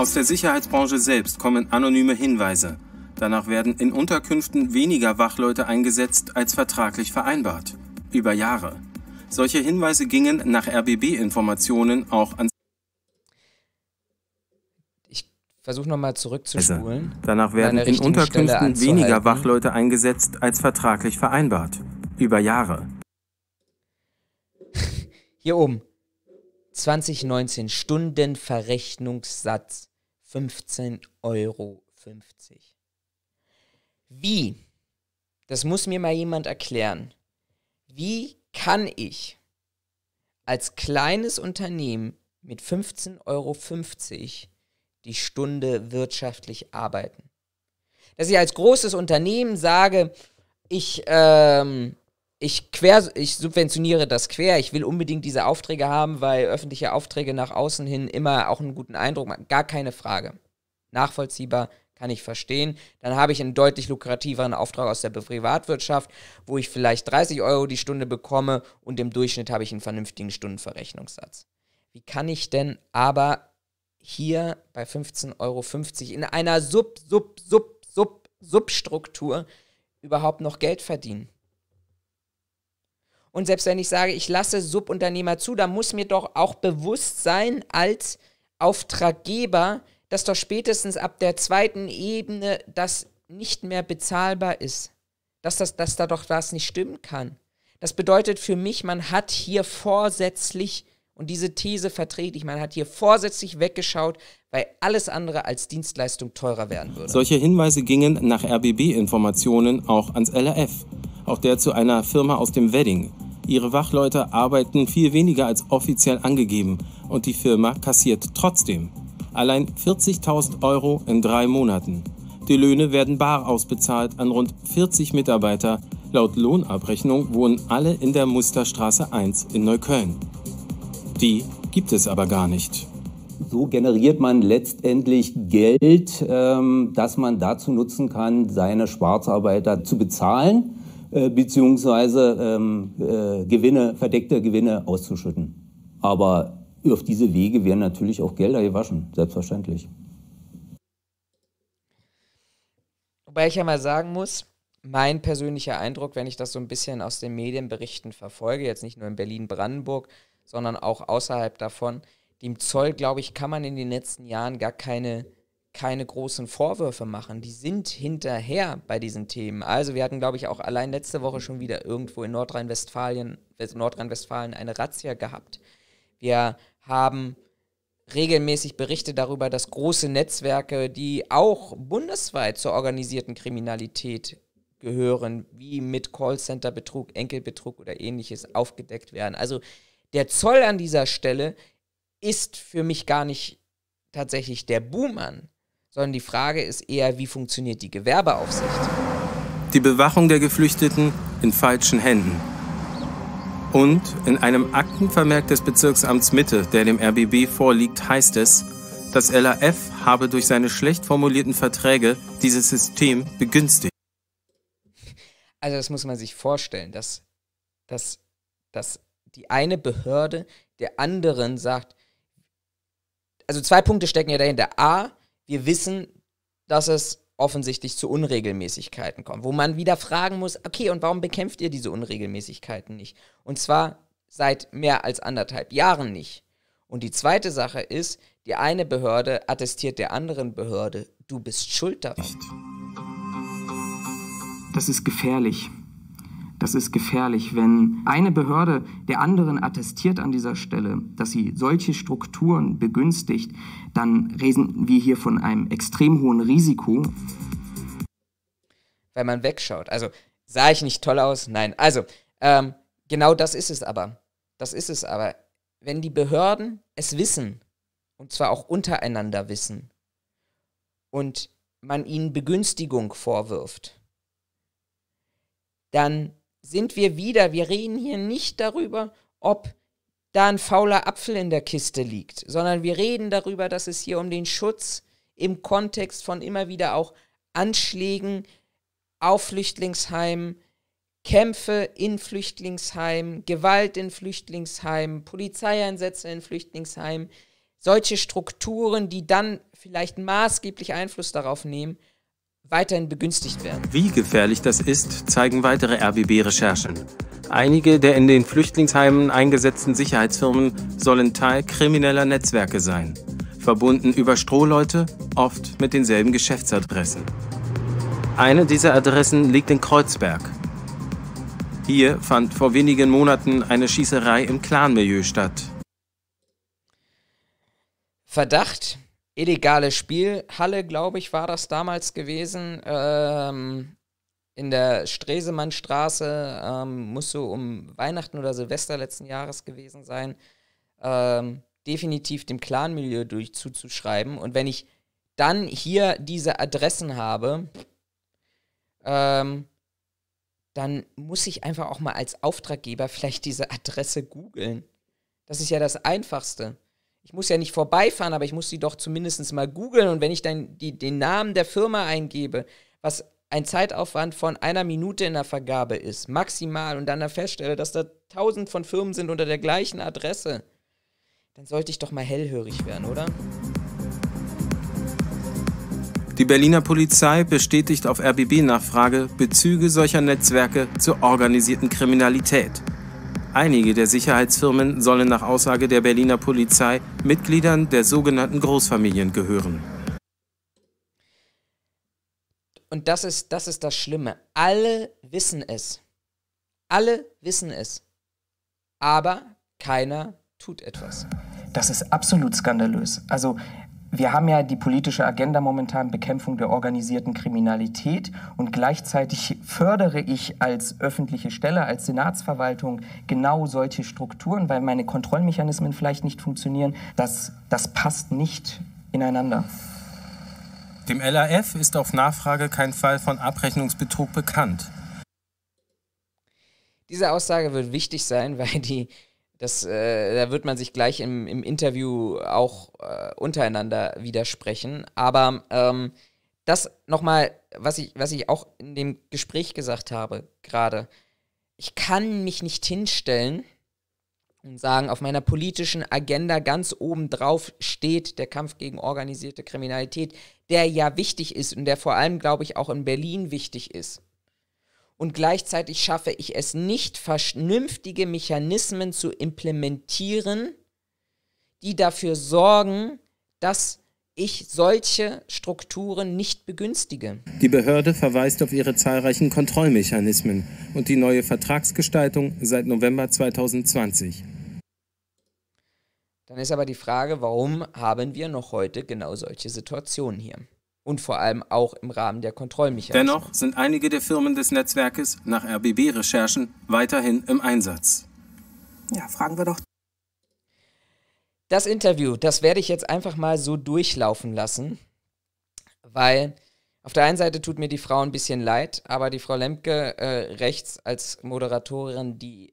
Aus der Sicherheitsbranche selbst kommen anonyme Hinweise. Danach werden in Unterkünften weniger Wachleute eingesetzt als vertraglich vereinbart. Über Jahre. Solche Hinweise gingen nach RBB-Informationen auch an. Ich versuche nochmal zurückzuspulen. Also, danach werden in Unterkünften weniger Wachleute eingesetzt als vertraglich vereinbart. Über Jahre. Hier oben. 2019 Stundenverrechnungssatz. 15,50 Euro. Wie? Das muss mir mal jemand erklären. Wie kann ich als kleines Unternehmen mit 15,50 Euro die Stunde wirtschaftlich arbeiten? Dass ich als großes Unternehmen sage, ich ähm, ich, quer, ich subventioniere das quer, ich will unbedingt diese Aufträge haben, weil öffentliche Aufträge nach außen hin immer auch einen guten Eindruck machen. Gar keine Frage. Nachvollziehbar, kann ich verstehen. Dann habe ich einen deutlich lukrativeren Auftrag aus der Privatwirtschaft, wo ich vielleicht 30 Euro die Stunde bekomme und im Durchschnitt habe ich einen vernünftigen Stundenverrechnungssatz. Wie kann ich denn aber hier bei 15,50 Euro in einer Sub, Sub, Sub, Sub, Substruktur überhaupt noch Geld verdienen? Und selbst wenn ich sage, ich lasse Subunternehmer zu, dann muss mir doch auch bewusst sein als Auftraggeber, dass doch spätestens ab der zweiten Ebene das nicht mehr bezahlbar ist. Dass, das, dass da doch was nicht stimmen kann. Das bedeutet für mich, man hat hier vorsätzlich, und diese These vertrete ich, man hat hier vorsätzlich weggeschaut, weil alles andere als Dienstleistung teurer werden würde. Solche Hinweise gingen nach RBB-Informationen auch ans LRF auch der zu einer Firma aus dem Wedding. Ihre Wachleute arbeiten viel weniger als offiziell angegeben und die Firma kassiert trotzdem. Allein 40.000 Euro in drei Monaten. Die Löhne werden bar ausbezahlt an rund 40 Mitarbeiter. Laut Lohnabrechnung wohnen alle in der Musterstraße 1 in Neukölln. Die gibt es aber gar nicht. So generiert man letztendlich Geld, ähm, das man dazu nutzen kann, seine Schwarzarbeiter zu bezahlen äh, beziehungsweise ähm, äh, Gewinne, verdeckte Gewinne auszuschütten. Aber auf diese Wege werden natürlich auch Gelder gewaschen, selbstverständlich. Wobei ich ja mal sagen muss, mein persönlicher Eindruck, wenn ich das so ein bisschen aus den Medienberichten verfolge, jetzt nicht nur in Berlin-Brandenburg, sondern auch außerhalb davon, dem Zoll, glaube ich, kann man in den letzten Jahren gar keine keine großen Vorwürfe machen. Die sind hinterher bei diesen Themen. Also wir hatten, glaube ich, auch allein letzte Woche schon wieder irgendwo in Nordrhein-Westfalen also Nordrhein eine Razzia gehabt. Wir haben regelmäßig Berichte darüber, dass große Netzwerke, die auch bundesweit zur organisierten Kriminalität gehören, wie mit Callcenter-Betrug, Enkelbetrug oder ähnliches aufgedeckt werden. Also der Zoll an dieser Stelle ist für mich gar nicht tatsächlich der Boom sondern die Frage ist eher, wie funktioniert die Gewerbeaufsicht? Die Bewachung der Geflüchteten in falschen Händen. Und in einem Aktenvermerk des Bezirksamts Mitte, der dem RBB vorliegt, heißt es, das LAF habe durch seine schlecht formulierten Verträge dieses System begünstigt. Also das muss man sich vorstellen, dass, dass, dass die eine Behörde der anderen sagt, also zwei Punkte stecken ja dahinter. A, wir wissen, dass es offensichtlich zu Unregelmäßigkeiten kommt, wo man wieder fragen muss, okay, und warum bekämpft ihr diese Unregelmäßigkeiten nicht? Und zwar seit mehr als anderthalb Jahren nicht. Und die zweite Sache ist, die eine Behörde attestiert der anderen Behörde, du bist schuld daran. Das ist gefährlich. Das ist gefährlich, wenn eine Behörde der anderen attestiert an dieser Stelle, dass sie solche Strukturen begünstigt, dann reden wir hier von einem extrem hohen Risiko. Weil man wegschaut. Also sah ich nicht toll aus? Nein. Also ähm, genau das ist es aber. Das ist es aber. Wenn die Behörden es wissen, und zwar auch untereinander wissen, und man ihnen Begünstigung vorwirft, dann sind wir wieder, wir reden hier nicht darüber, ob da ein fauler Apfel in der Kiste liegt, sondern wir reden darüber, dass es hier um den Schutz im Kontext von immer wieder auch Anschlägen auf Flüchtlingsheimen, Kämpfe in Flüchtlingsheimen, Gewalt in Flüchtlingsheimen, Polizeieinsätze in Flüchtlingsheimen, solche Strukturen, die dann vielleicht maßgeblich Einfluss darauf nehmen, weiterhin begünstigt werden. Wie gefährlich das ist, zeigen weitere RBB-Recherchen. Einige der in den Flüchtlingsheimen eingesetzten Sicherheitsfirmen sollen Teil krimineller Netzwerke sein, verbunden über Strohleute, oft mit denselben Geschäftsadressen. Eine dieser Adressen liegt in Kreuzberg. Hier fand vor wenigen Monaten eine Schießerei im Clanmilieu statt. Verdacht, illegale Spielhalle, glaube ich, war das damals gewesen. Ähm, in der Stresemannstraße ähm, muss so um Weihnachten oder Silvester letzten Jahres gewesen sein. Ähm, definitiv dem Clan-Milieu durch zuzuschreiben. Und wenn ich dann hier diese Adressen habe, ähm, dann muss ich einfach auch mal als Auftraggeber vielleicht diese Adresse googeln. Das ist ja das Einfachste ich muss ja nicht vorbeifahren, aber ich muss sie doch zumindest mal googeln. Und wenn ich dann die, den Namen der Firma eingebe, was ein Zeitaufwand von einer Minute in der Vergabe ist, maximal, und dann da feststelle, dass da tausend von Firmen sind unter der gleichen Adresse, dann sollte ich doch mal hellhörig werden, oder? Die Berliner Polizei bestätigt auf RBB-Nachfrage Bezüge solcher Netzwerke zur organisierten Kriminalität. Einige der Sicherheitsfirmen sollen nach Aussage der Berliner Polizei Mitgliedern der sogenannten Großfamilien gehören. Und das ist, das ist das Schlimme. Alle wissen es. Alle wissen es. Aber keiner tut etwas. Das ist absolut skandalös. Also wir haben ja die politische Agenda momentan Bekämpfung der organisierten Kriminalität und gleichzeitig fördere ich als öffentliche Stelle, als Senatsverwaltung genau solche Strukturen, weil meine Kontrollmechanismen vielleicht nicht funktionieren. Das, das passt nicht ineinander. Dem LAF ist auf Nachfrage kein Fall von Abrechnungsbetrug bekannt. Diese Aussage wird wichtig sein, weil die das, äh, da wird man sich gleich im, im Interview auch äh, untereinander widersprechen. Aber ähm, das nochmal, was ich, was ich auch in dem Gespräch gesagt habe gerade. Ich kann mich nicht hinstellen und sagen, auf meiner politischen Agenda ganz oben drauf steht der Kampf gegen organisierte Kriminalität, der ja wichtig ist und der vor allem, glaube ich, auch in Berlin wichtig ist und gleichzeitig schaffe ich es nicht, vernünftige Mechanismen zu implementieren, die dafür sorgen, dass ich solche Strukturen nicht begünstige. Die Behörde verweist auf ihre zahlreichen Kontrollmechanismen und die neue Vertragsgestaltung seit November 2020. Dann ist aber die Frage, warum haben wir noch heute genau solche Situationen hier? und vor allem auch im Rahmen der Kontrollmechanismen. Dennoch sind einige der Firmen des Netzwerkes nach RBB-Recherchen weiterhin im Einsatz. Ja, fragen wir doch. Das Interview, das werde ich jetzt einfach mal so durchlaufen lassen, weil auf der einen Seite tut mir die Frau ein bisschen leid, aber die Frau Lemke äh, rechts als Moderatorin, die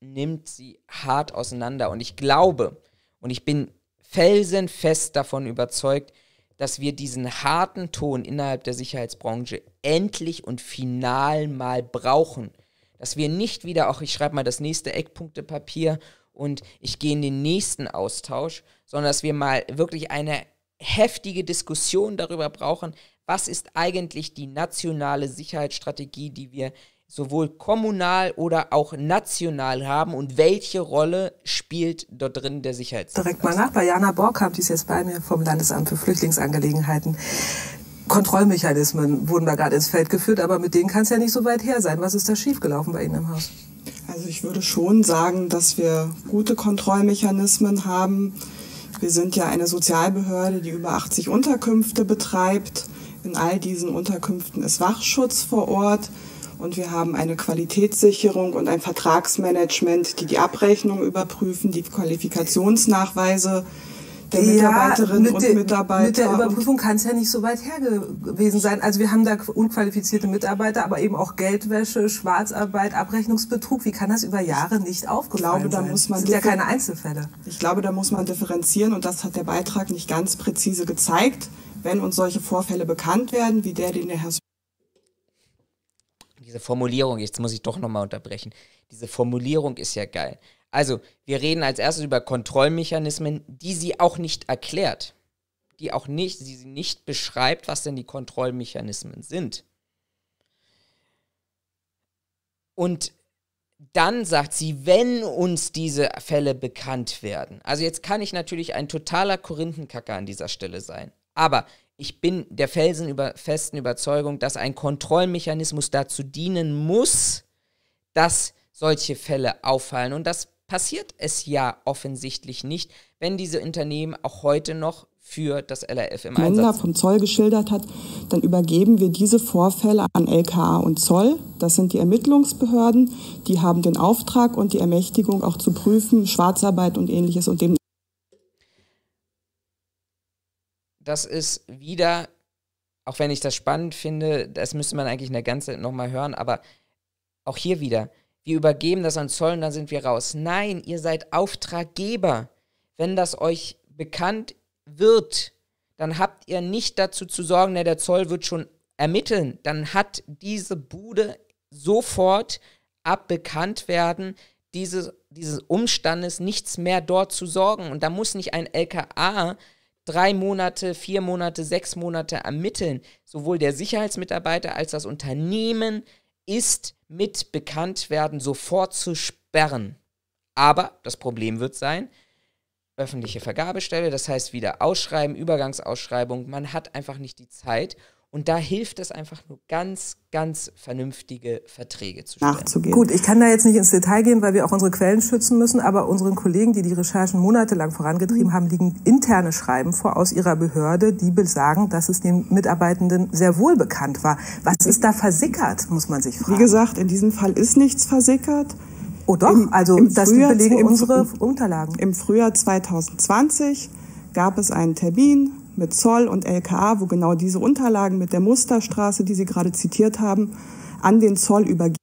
nimmt sie hart auseinander. Und ich glaube und ich bin felsenfest davon überzeugt, dass wir diesen harten Ton innerhalb der Sicherheitsbranche endlich und final mal brauchen. Dass wir nicht wieder, auch ich schreibe mal das nächste Eckpunktepapier und ich gehe in den nächsten Austausch, sondern dass wir mal wirklich eine heftige Diskussion darüber brauchen, was ist eigentlich die nationale Sicherheitsstrategie, die wir sowohl kommunal oder auch national haben und welche Rolle spielt dort drin der Sicherheitsdienst? Direkt mal nach, bei Jana Borkamp, die ist jetzt bei mir vom Landesamt für Flüchtlingsangelegenheiten. Kontrollmechanismen wurden da gerade ins Feld geführt, aber mit denen kann es ja nicht so weit her sein. Was ist da schiefgelaufen bei Ihnen im Haus? Also ich würde schon sagen, dass wir gute Kontrollmechanismen haben. Wir sind ja eine Sozialbehörde, die über 80 Unterkünfte betreibt. In all diesen Unterkünften ist Wachschutz vor Ort und wir haben eine Qualitätssicherung und ein Vertragsmanagement, die die Abrechnung überprüfen, die Qualifikationsnachweise der Mitarbeiterinnen mit und Mitarbeiter. Mit der Überprüfung kann es ja nicht so weit her gewesen sein. Also wir haben da unqualifizierte Mitarbeiter, aber eben auch Geldwäsche, Schwarzarbeit, Abrechnungsbetrug. Wie kann das über Jahre nicht aufgefallen ich glaube, sein? da Muss man das sind ja keine Einzelfälle. Ich glaube, da muss man differenzieren und das hat der Beitrag nicht ganz präzise gezeigt. Wenn uns solche Vorfälle bekannt werden, wie der, den der Herr diese Formulierung, jetzt muss ich doch nochmal unterbrechen, diese Formulierung ist ja geil. Also, wir reden als erstes über Kontrollmechanismen, die sie auch nicht erklärt. Die auch nicht, sie nicht beschreibt, was denn die Kontrollmechanismen sind. Und dann sagt sie, wenn uns diese Fälle bekannt werden. Also jetzt kann ich natürlich ein totaler Korinthenkacker an dieser Stelle sein. Aber ich bin der felsen über, festen Überzeugung, dass ein Kontrollmechanismus dazu dienen muss, dass solche Fälle auffallen. Und das passiert es ja offensichtlich nicht, wenn diese Unternehmen auch heute noch für das LRF im Einsatz. Länder vom Zoll geschildert hat, dann übergeben wir diese Vorfälle an LKA und Zoll. Das sind die Ermittlungsbehörden. Die haben den Auftrag und die Ermächtigung auch zu prüfen, Schwarzarbeit und ähnliches und dem das ist wieder, auch wenn ich das spannend finde, das müsste man eigentlich in der Zeit nochmal hören, aber auch hier wieder, wir übergeben das an Zollen, dann sind wir raus. Nein, ihr seid Auftraggeber. Wenn das euch bekannt wird, dann habt ihr nicht dazu zu sorgen, na, der Zoll wird schon ermitteln. Dann hat diese Bude sofort ab Bekanntwerden dieses, dieses Umstandes nichts mehr dort zu sorgen. Und da muss nicht ein LKA drei Monate, vier Monate, sechs Monate ermitteln. Sowohl der Sicherheitsmitarbeiter als das Unternehmen ist mit Bekanntwerden sofort zu sperren. Aber das Problem wird sein, öffentliche Vergabestelle, das heißt wieder Ausschreiben, Übergangsausschreibung, man hat einfach nicht die Zeit und da hilft es einfach nur ganz, ganz vernünftige Verträge zu stellen. Nachzugehen. Gut, ich kann da jetzt nicht ins Detail gehen, weil wir auch unsere Quellen schützen müssen, aber unseren Kollegen, die die Recherchen monatelang vorangetrieben mhm. haben, liegen interne Schreiben vor aus ihrer Behörde, die besagen, dass es den Mitarbeitenden sehr wohl bekannt war. Was ist da versickert, muss man sich fragen. Wie gesagt, in diesem Fall ist nichts versickert. Oh doch, Im, also im das Frühjahr, belegen unsere Unterlagen. Im Frühjahr 2020 gab es einen Termin mit Zoll und LKA, wo genau diese Unterlagen mit der Musterstraße, die Sie gerade zitiert haben, an den Zoll übergeben.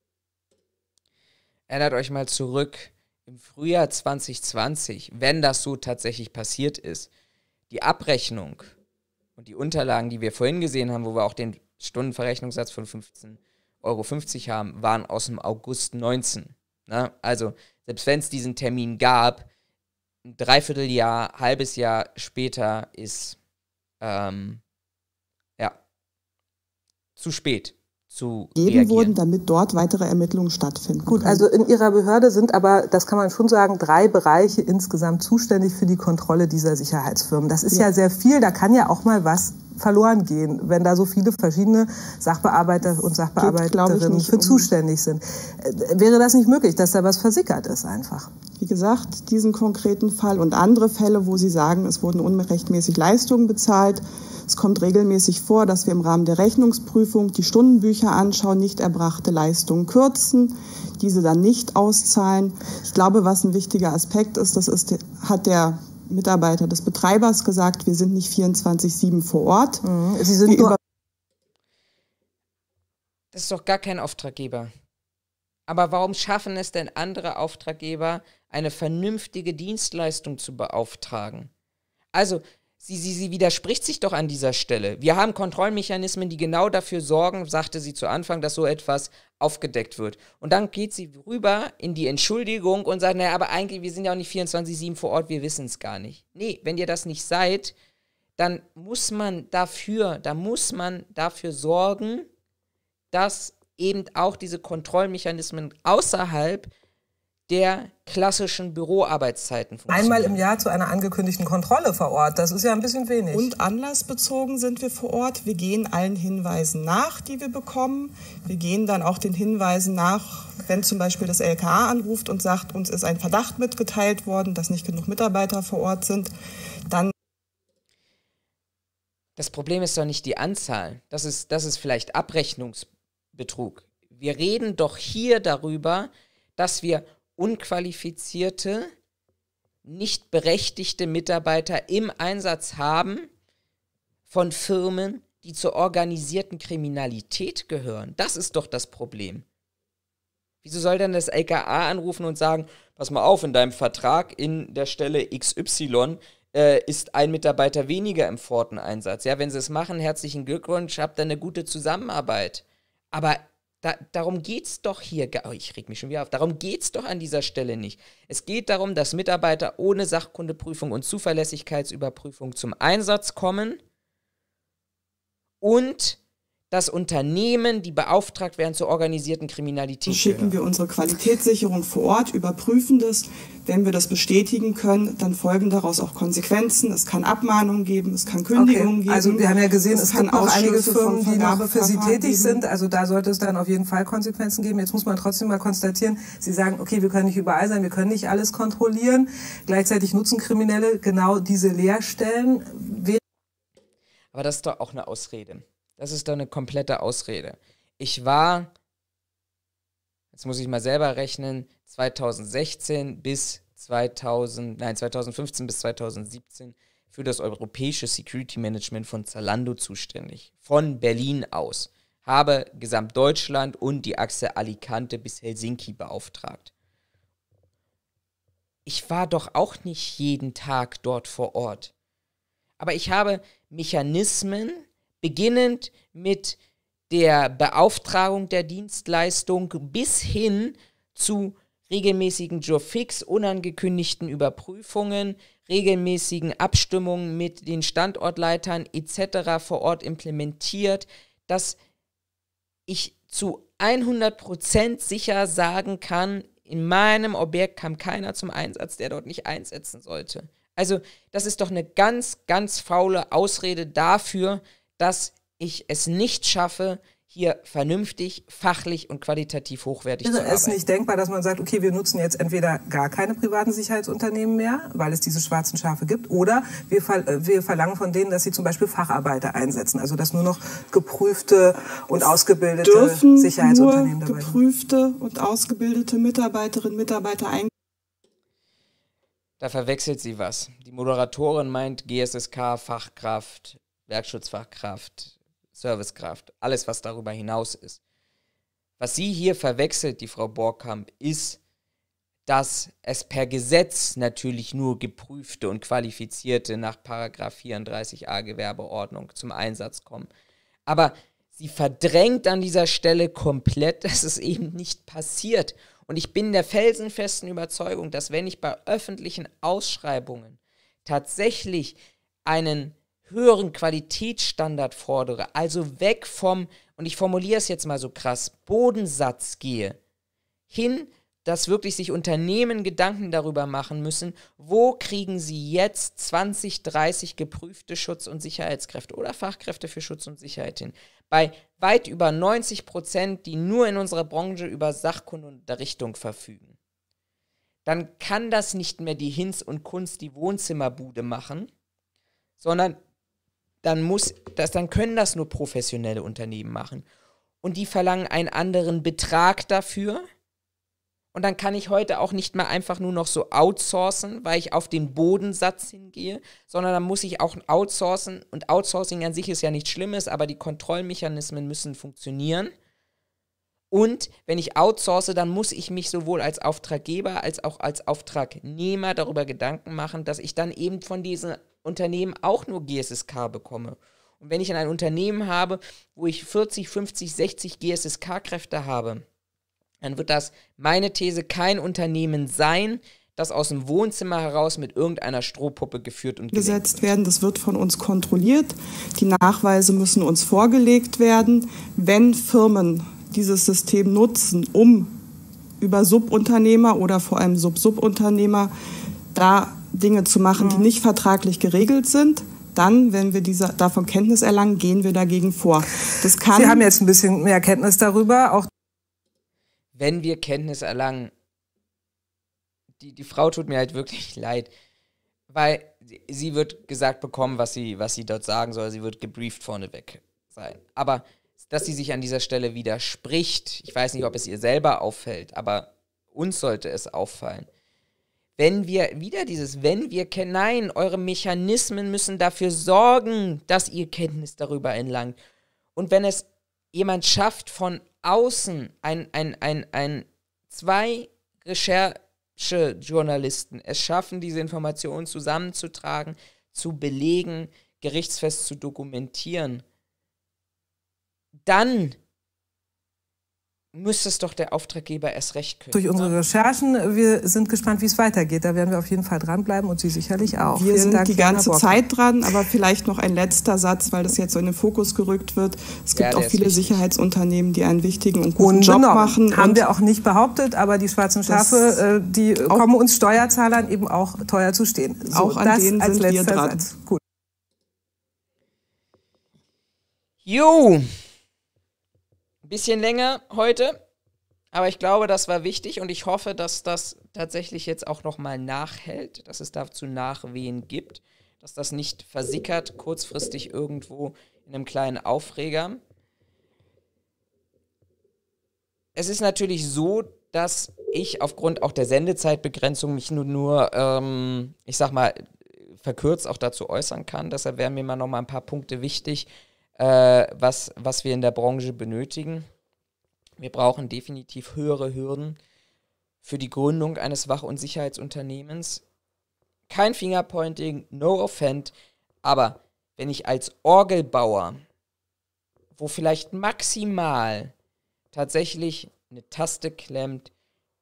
Erinnert euch mal zurück im Frühjahr 2020, wenn das so tatsächlich passiert ist. Die Abrechnung und die Unterlagen, die wir vorhin gesehen haben, wo wir auch den Stundenverrechnungssatz von 15,50 Euro haben, waren aus dem August 19. Na, ne? also, selbst wenn es diesen Termin gab, ein Dreivierteljahr, halbes Jahr später ist ähm, ja. Zu spät. Zu geben reagieren. wurden, damit dort weitere Ermittlungen stattfinden. Gut, können. also in Ihrer Behörde sind aber, das kann man schon sagen, drei Bereiche insgesamt zuständig für die Kontrolle dieser Sicherheitsfirmen. Das ist ja, ja sehr viel, da kann ja auch mal was verloren gehen, wenn da so viele verschiedene Sachbearbeiter und Sachbearbeiterinnen für zuständig sind. Äh, wäre das nicht möglich, dass da was versickert ist einfach? Wie gesagt, diesen konkreten Fall und andere Fälle, wo Sie sagen, es wurden unrechtmäßig Leistungen bezahlt, es kommt regelmäßig vor, dass wir im Rahmen der Rechnungsprüfung die Stundenbücher anschauen, nicht erbrachte Leistungen kürzen, diese dann nicht auszahlen. Ich glaube, was ein wichtiger Aspekt ist, das ist, hat der Mitarbeiter des Betreibers gesagt, wir sind nicht 24-7 vor Ort. Mhm. Sie sind nur das ist doch gar kein Auftraggeber. Aber warum schaffen es denn andere Auftraggeber, eine vernünftige Dienstleistung zu beauftragen? Also Sie, sie, sie widerspricht sich doch an dieser Stelle. Wir haben Kontrollmechanismen, die genau dafür sorgen, sagte sie zu Anfang, dass so etwas aufgedeckt wird. Und dann geht sie rüber in die Entschuldigung und sagt, naja, aber eigentlich, wir sind ja auch nicht 24-7 vor Ort, wir wissen es gar nicht. Nee, wenn ihr das nicht seid, dann muss man dafür, da muss man dafür sorgen, dass eben auch diese Kontrollmechanismen außerhalb der klassischen Büroarbeitszeiten funktioniert. Einmal im Jahr zu einer angekündigten Kontrolle vor Ort. Das ist ja ein bisschen wenig. Und anlassbezogen sind wir vor Ort. Wir gehen allen Hinweisen nach, die wir bekommen. Wir gehen dann auch den Hinweisen nach, wenn zum Beispiel das LKA anruft und sagt, uns ist ein Verdacht mitgeteilt worden, dass nicht genug Mitarbeiter vor Ort sind. Dann das Problem ist doch nicht die Anzahl. Das ist, das ist vielleicht Abrechnungsbetrug. Wir reden doch hier darüber, dass wir unqualifizierte, nicht berechtigte Mitarbeiter im Einsatz haben von Firmen, die zur organisierten Kriminalität gehören. Das ist doch das Problem. Wieso soll denn das LKA anrufen und sagen, pass mal auf, in deinem Vertrag in der Stelle XY äh, ist ein Mitarbeiter weniger im Forteneinsatz. Ja, wenn sie es machen, herzlichen Glückwunsch, habt ihr eine gute Zusammenarbeit. Aber da, darum geht es doch hier, oh, ich reg mich schon wieder auf, darum geht es doch an dieser Stelle nicht. Es geht darum, dass Mitarbeiter ohne Sachkundeprüfung und Zuverlässigkeitsüberprüfung zum Einsatz kommen und dass Unternehmen, die beauftragt werden zur organisierten Kriminalität. Dann schicken wir unsere Qualitätssicherung vor Ort, überprüfen das. Wenn wir das bestätigen können, dann folgen daraus auch Konsequenzen. Es kann Abmahnungen geben, es kann Kündigungen okay. geben. Also wir haben ja gesehen, es, es gibt auch einige Firmen, die noch für Sie tätig geben. sind. Also da sollte es dann auf jeden Fall Konsequenzen geben. Jetzt muss man trotzdem mal konstatieren, Sie sagen, okay, wir können nicht überall sein, wir können nicht alles kontrollieren. Gleichzeitig nutzen Kriminelle genau diese Leerstellen. Aber das ist doch auch eine Ausrede. Das ist doch eine komplette Ausrede. Ich war, jetzt muss ich mal selber rechnen, 2016 bis 2000, nein, 2015 bis 2017 für das europäische Security Management von Zalando zuständig, von Berlin aus. Habe Gesamtdeutschland und die Achse Alicante bis Helsinki beauftragt. Ich war doch auch nicht jeden Tag dort vor Ort. Aber ich habe Mechanismen beginnend mit der Beauftragung der Dienstleistung bis hin zu regelmäßigen Jobfix, unangekündigten Überprüfungen, regelmäßigen Abstimmungen mit den Standortleitern etc. vor Ort implementiert, dass ich zu 100% sicher sagen kann, in meinem Objekt kam keiner zum Einsatz, der dort nicht einsetzen sollte. Also das ist doch eine ganz, ganz faule Ausrede dafür, dass ich es nicht schaffe, hier vernünftig, fachlich und qualitativ hochwertig also zu arbeiten. Ist nicht denkbar, dass man sagt, okay, wir nutzen jetzt entweder gar keine privaten Sicherheitsunternehmen mehr, weil es diese schwarzen Schafe gibt, oder wir, wir verlangen von denen, dass sie zum Beispiel Facharbeiter einsetzen, also dass nur noch geprüfte und es ausgebildete dürfen Sicherheitsunternehmen nur dabei geprüfte und ausgebildete Mitarbeiterinnen und Mitarbeiter ein da verwechselt sie was. Die Moderatorin meint GSSK Fachkraft Werkschutzfachkraft, Servicekraft, alles, was darüber hinaus ist. Was sie hier verwechselt, die Frau Borkamp, ist, dass es per Gesetz natürlich nur geprüfte und qualifizierte nach 34a Gewerbeordnung zum Einsatz kommen. Aber sie verdrängt an dieser Stelle komplett, dass es eben nicht passiert. Und ich bin der felsenfesten Überzeugung, dass wenn ich bei öffentlichen Ausschreibungen tatsächlich einen höheren Qualitätsstandard fordere, also weg vom, und ich formuliere es jetzt mal so krass, Bodensatz gehe, hin, dass wirklich sich Unternehmen Gedanken darüber machen müssen, wo kriegen sie jetzt 20, 30 geprüfte Schutz- und Sicherheitskräfte oder Fachkräfte für Schutz und Sicherheit hin. Bei weit über 90 Prozent, die nur in unserer Branche über Sachkundenunterrichtung verfügen. Dann kann das nicht mehr die Hinz und Kunst die Wohnzimmerbude machen, sondern dann muss das, dann können das nur professionelle Unternehmen machen. Und die verlangen einen anderen Betrag dafür. Und dann kann ich heute auch nicht mal einfach nur noch so outsourcen, weil ich auf den Bodensatz hingehe, sondern dann muss ich auch outsourcen. Und Outsourcing an sich ist ja nichts Schlimmes, aber die Kontrollmechanismen müssen funktionieren. Und wenn ich outsource, dann muss ich mich sowohl als Auftraggeber als auch als Auftragnehmer darüber Gedanken machen, dass ich dann eben von diesen Unternehmen auch nur GSSK bekomme. Und wenn ich ein Unternehmen habe, wo ich 40, 50, 60 GSSK-Kräfte habe, dann wird das meine These kein Unternehmen sein, das aus dem Wohnzimmer heraus mit irgendeiner Strohpuppe geführt und gesetzt werden. Das wird von uns kontrolliert. Die Nachweise müssen uns vorgelegt werden. Wenn Firmen dieses System nutzen, um über Subunternehmer oder vor allem Sub-Subunternehmer da Dinge zu machen, die nicht vertraglich geregelt sind. Dann, wenn wir diese, davon Kenntnis erlangen, gehen wir dagegen vor. Das kann Sie haben jetzt ein bisschen mehr Kenntnis darüber. Auch wenn wir Kenntnis erlangen, die, die Frau tut mir halt wirklich leid, weil sie, sie wird gesagt bekommen, was sie, was sie dort sagen soll. Sie wird gebrieft vorneweg sein. Aber dass sie sich an dieser Stelle widerspricht. Ich weiß nicht, ob es ihr selber auffällt, aber uns sollte es auffallen. Wenn wir, wieder dieses, wenn wir kennen, nein, eure Mechanismen müssen dafür sorgen, dass ihr Kenntnis darüber entlangt. Und wenn es jemand schafft, von außen ein, ein, ein, ein, zwei Recherchejournalisten es schaffen, diese Informationen zusammenzutragen, zu belegen, gerichtsfest zu dokumentieren, dann müsste es doch der Auftraggeber erst recht können. Durch unsere ne? Recherchen, wir sind gespannt, wie es weitergeht. Da werden wir auf jeden Fall dranbleiben und Sie sicherlich auch. Wir Vielen sind Dank, die ganze Zeit dran, aber vielleicht noch ein letzter Satz, weil das jetzt so in den Fokus gerückt wird. Es gibt ja, auch viele wichtig. Sicherheitsunternehmen, die einen wichtigen und guten und Job genau. machen. Haben wir auch nicht behauptet, aber die schwarzen Schafe, äh, die kommen uns Steuerzahlern eben auch teuer zu stehen. So, auch an das denen als sind letzter wir dran. Satz. Gut. Jo, ein bisschen länger heute. Aber ich glaube, das war wichtig und ich hoffe, dass das tatsächlich jetzt auch nochmal nachhält, dass es dazu Nachwehen gibt, dass das nicht versickert, kurzfristig irgendwo in einem kleinen Aufreger. Es ist natürlich so, dass ich aufgrund auch der Sendezeitbegrenzung mich nur, nur ähm, ich sag mal, verkürzt auch dazu äußern kann. Deshalb wären mir mal nochmal ein paar Punkte wichtig, äh, was, was wir in der Branche benötigen. Wir brauchen definitiv höhere Hürden für die Gründung eines Wach- und Sicherheitsunternehmens. Kein Fingerpointing, no offend, aber wenn ich als Orgelbauer, wo vielleicht maximal tatsächlich eine Taste klemmt,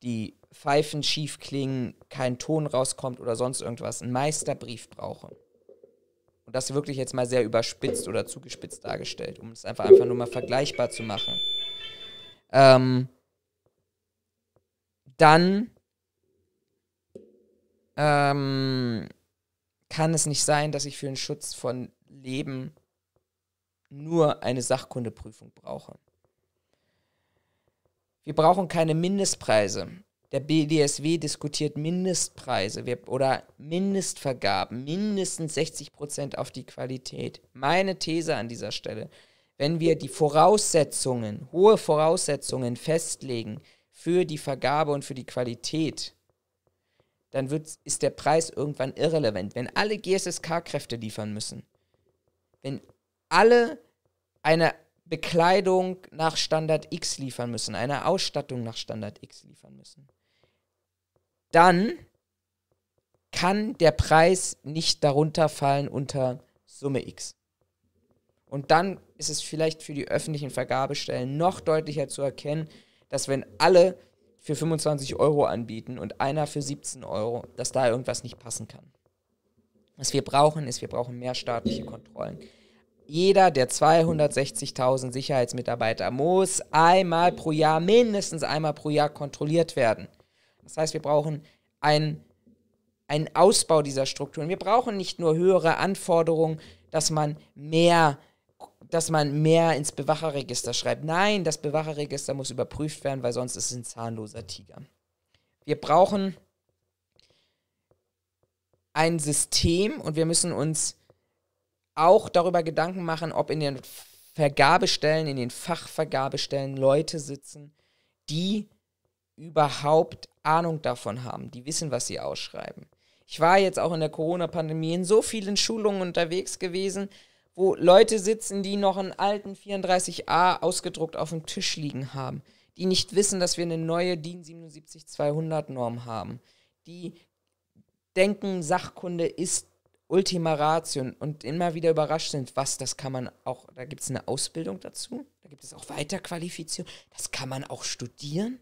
die Pfeifen schief klingen, kein Ton rauskommt oder sonst irgendwas, einen Meisterbrief brauche, und das wirklich jetzt mal sehr überspitzt oder zugespitzt dargestellt, um es einfach, einfach nur mal vergleichbar zu machen. Ähm, dann ähm, kann es nicht sein, dass ich für den Schutz von Leben nur eine Sachkundeprüfung brauche. Wir brauchen keine Mindestpreise. Der BDSW diskutiert Mindestpreise oder Mindestvergaben, mindestens 60 Prozent auf die Qualität. Meine These an dieser Stelle, wenn wir die Voraussetzungen, hohe Voraussetzungen festlegen für die Vergabe und für die Qualität, dann wird, ist der Preis irgendwann irrelevant. Wenn alle GSSK-Kräfte liefern müssen, wenn alle eine Bekleidung nach Standard X liefern müssen, eine Ausstattung nach Standard X liefern müssen, dann kann der Preis nicht darunter fallen unter Summe X. Und dann ist es vielleicht für die öffentlichen Vergabestellen noch deutlicher zu erkennen, dass wenn alle für 25 Euro anbieten und einer für 17 Euro, dass da irgendwas nicht passen kann. Was wir brauchen, ist, wir brauchen mehr staatliche Kontrollen. Jeder der 260.000 Sicherheitsmitarbeiter muss einmal pro Jahr, mindestens einmal pro Jahr kontrolliert werden. Das heißt, wir brauchen ein einen Ausbau dieser Strukturen. Wir brauchen nicht nur höhere Anforderungen, dass man mehr, dass man mehr ins Bewacherregister schreibt. Nein, das Bewacherregister muss überprüft werden, weil sonst ist es ein zahnloser Tiger. Wir brauchen ein System und wir müssen uns auch darüber Gedanken machen, ob in den Vergabestellen, in den Fachvergabestellen Leute sitzen, die überhaupt Ahnung davon haben. Die wissen, was sie ausschreiben. Ich war jetzt auch in der Corona-Pandemie in so vielen Schulungen unterwegs gewesen, wo Leute sitzen, die noch einen alten 34a ausgedruckt auf dem Tisch liegen haben, die nicht wissen, dass wir eine neue DIN 77200-Norm haben, die denken, Sachkunde ist Ultima Ratio und immer wieder überrascht sind, was, das kann man auch, da gibt es eine Ausbildung dazu, da gibt es auch Weiterqualifizierung, das kann man auch studieren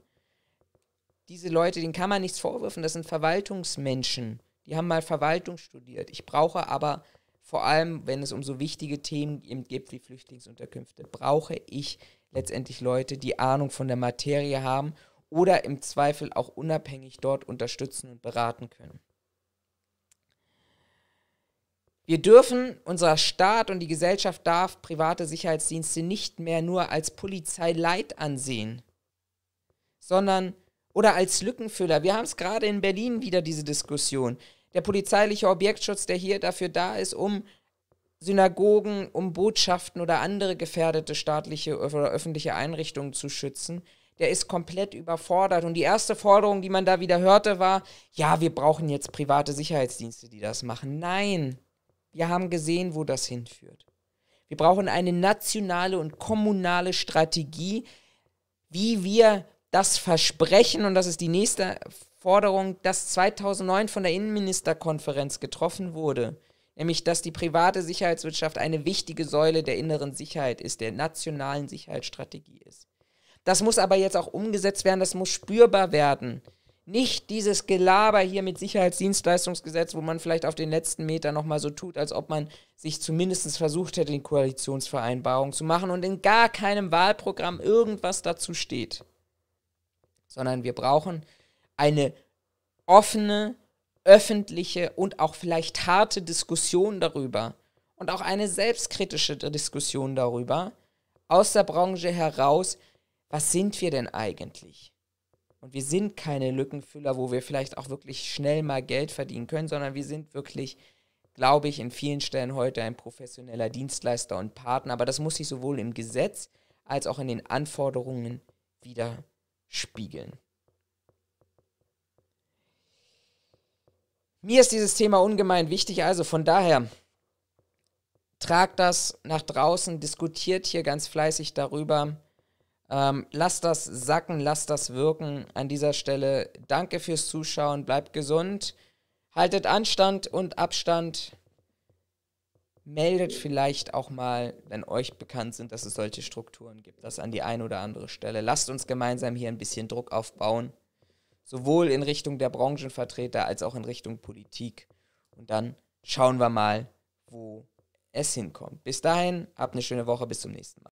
diese Leute, denen kann man nichts vorwürfen, das sind Verwaltungsmenschen. Die haben mal Verwaltung studiert. Ich brauche aber vor allem, wenn es um so wichtige Themen gibt wie Flüchtlingsunterkünfte, brauche ich letztendlich Leute, die Ahnung von der Materie haben oder im Zweifel auch unabhängig dort unterstützen und beraten können. Wir dürfen, unser Staat und die Gesellschaft darf private Sicherheitsdienste nicht mehr nur als Polizeileid ansehen, sondern oder als Lückenfüller. Wir haben es gerade in Berlin wieder, diese Diskussion. Der polizeiliche Objektschutz, der hier dafür da ist, um Synagogen, um Botschaften oder andere gefährdete staatliche oder öffentliche Einrichtungen zu schützen, der ist komplett überfordert. Und die erste Forderung, die man da wieder hörte, war, ja, wir brauchen jetzt private Sicherheitsdienste, die das machen. Nein, wir haben gesehen, wo das hinführt. Wir brauchen eine nationale und kommunale Strategie, wie wir das Versprechen, und das ist die nächste Forderung, das 2009 von der Innenministerkonferenz getroffen wurde, nämlich dass die private Sicherheitswirtschaft eine wichtige Säule der inneren Sicherheit ist, der nationalen Sicherheitsstrategie ist. Das muss aber jetzt auch umgesetzt werden, das muss spürbar werden. Nicht dieses Gelaber hier mit Sicherheitsdienstleistungsgesetz, wo man vielleicht auf den letzten Meter nochmal so tut, als ob man sich zumindest versucht hätte, die Koalitionsvereinbarung zu machen und in gar keinem Wahlprogramm irgendwas dazu steht sondern wir brauchen eine offene, öffentliche und auch vielleicht harte Diskussion darüber und auch eine selbstkritische Diskussion darüber aus der Branche heraus, was sind wir denn eigentlich? Und wir sind keine Lückenfüller, wo wir vielleicht auch wirklich schnell mal Geld verdienen können, sondern wir sind wirklich, glaube ich, in vielen Stellen heute ein professioneller Dienstleister und Partner. Aber das muss sich sowohl im Gesetz als auch in den Anforderungen wieder spiegeln. Mir ist dieses Thema ungemein wichtig, also von daher tragt das nach draußen, diskutiert hier ganz fleißig darüber. Ähm, lasst das sacken, lasst das wirken. An dieser Stelle danke fürs Zuschauen, bleibt gesund, haltet Anstand und Abstand meldet vielleicht auch mal, wenn euch bekannt sind, dass es solche Strukturen gibt, das an die eine oder andere Stelle. Lasst uns gemeinsam hier ein bisschen Druck aufbauen, sowohl in Richtung der Branchenvertreter als auch in Richtung Politik. Und dann schauen wir mal, wo es hinkommt. Bis dahin, habt eine schöne Woche, bis zum nächsten Mal.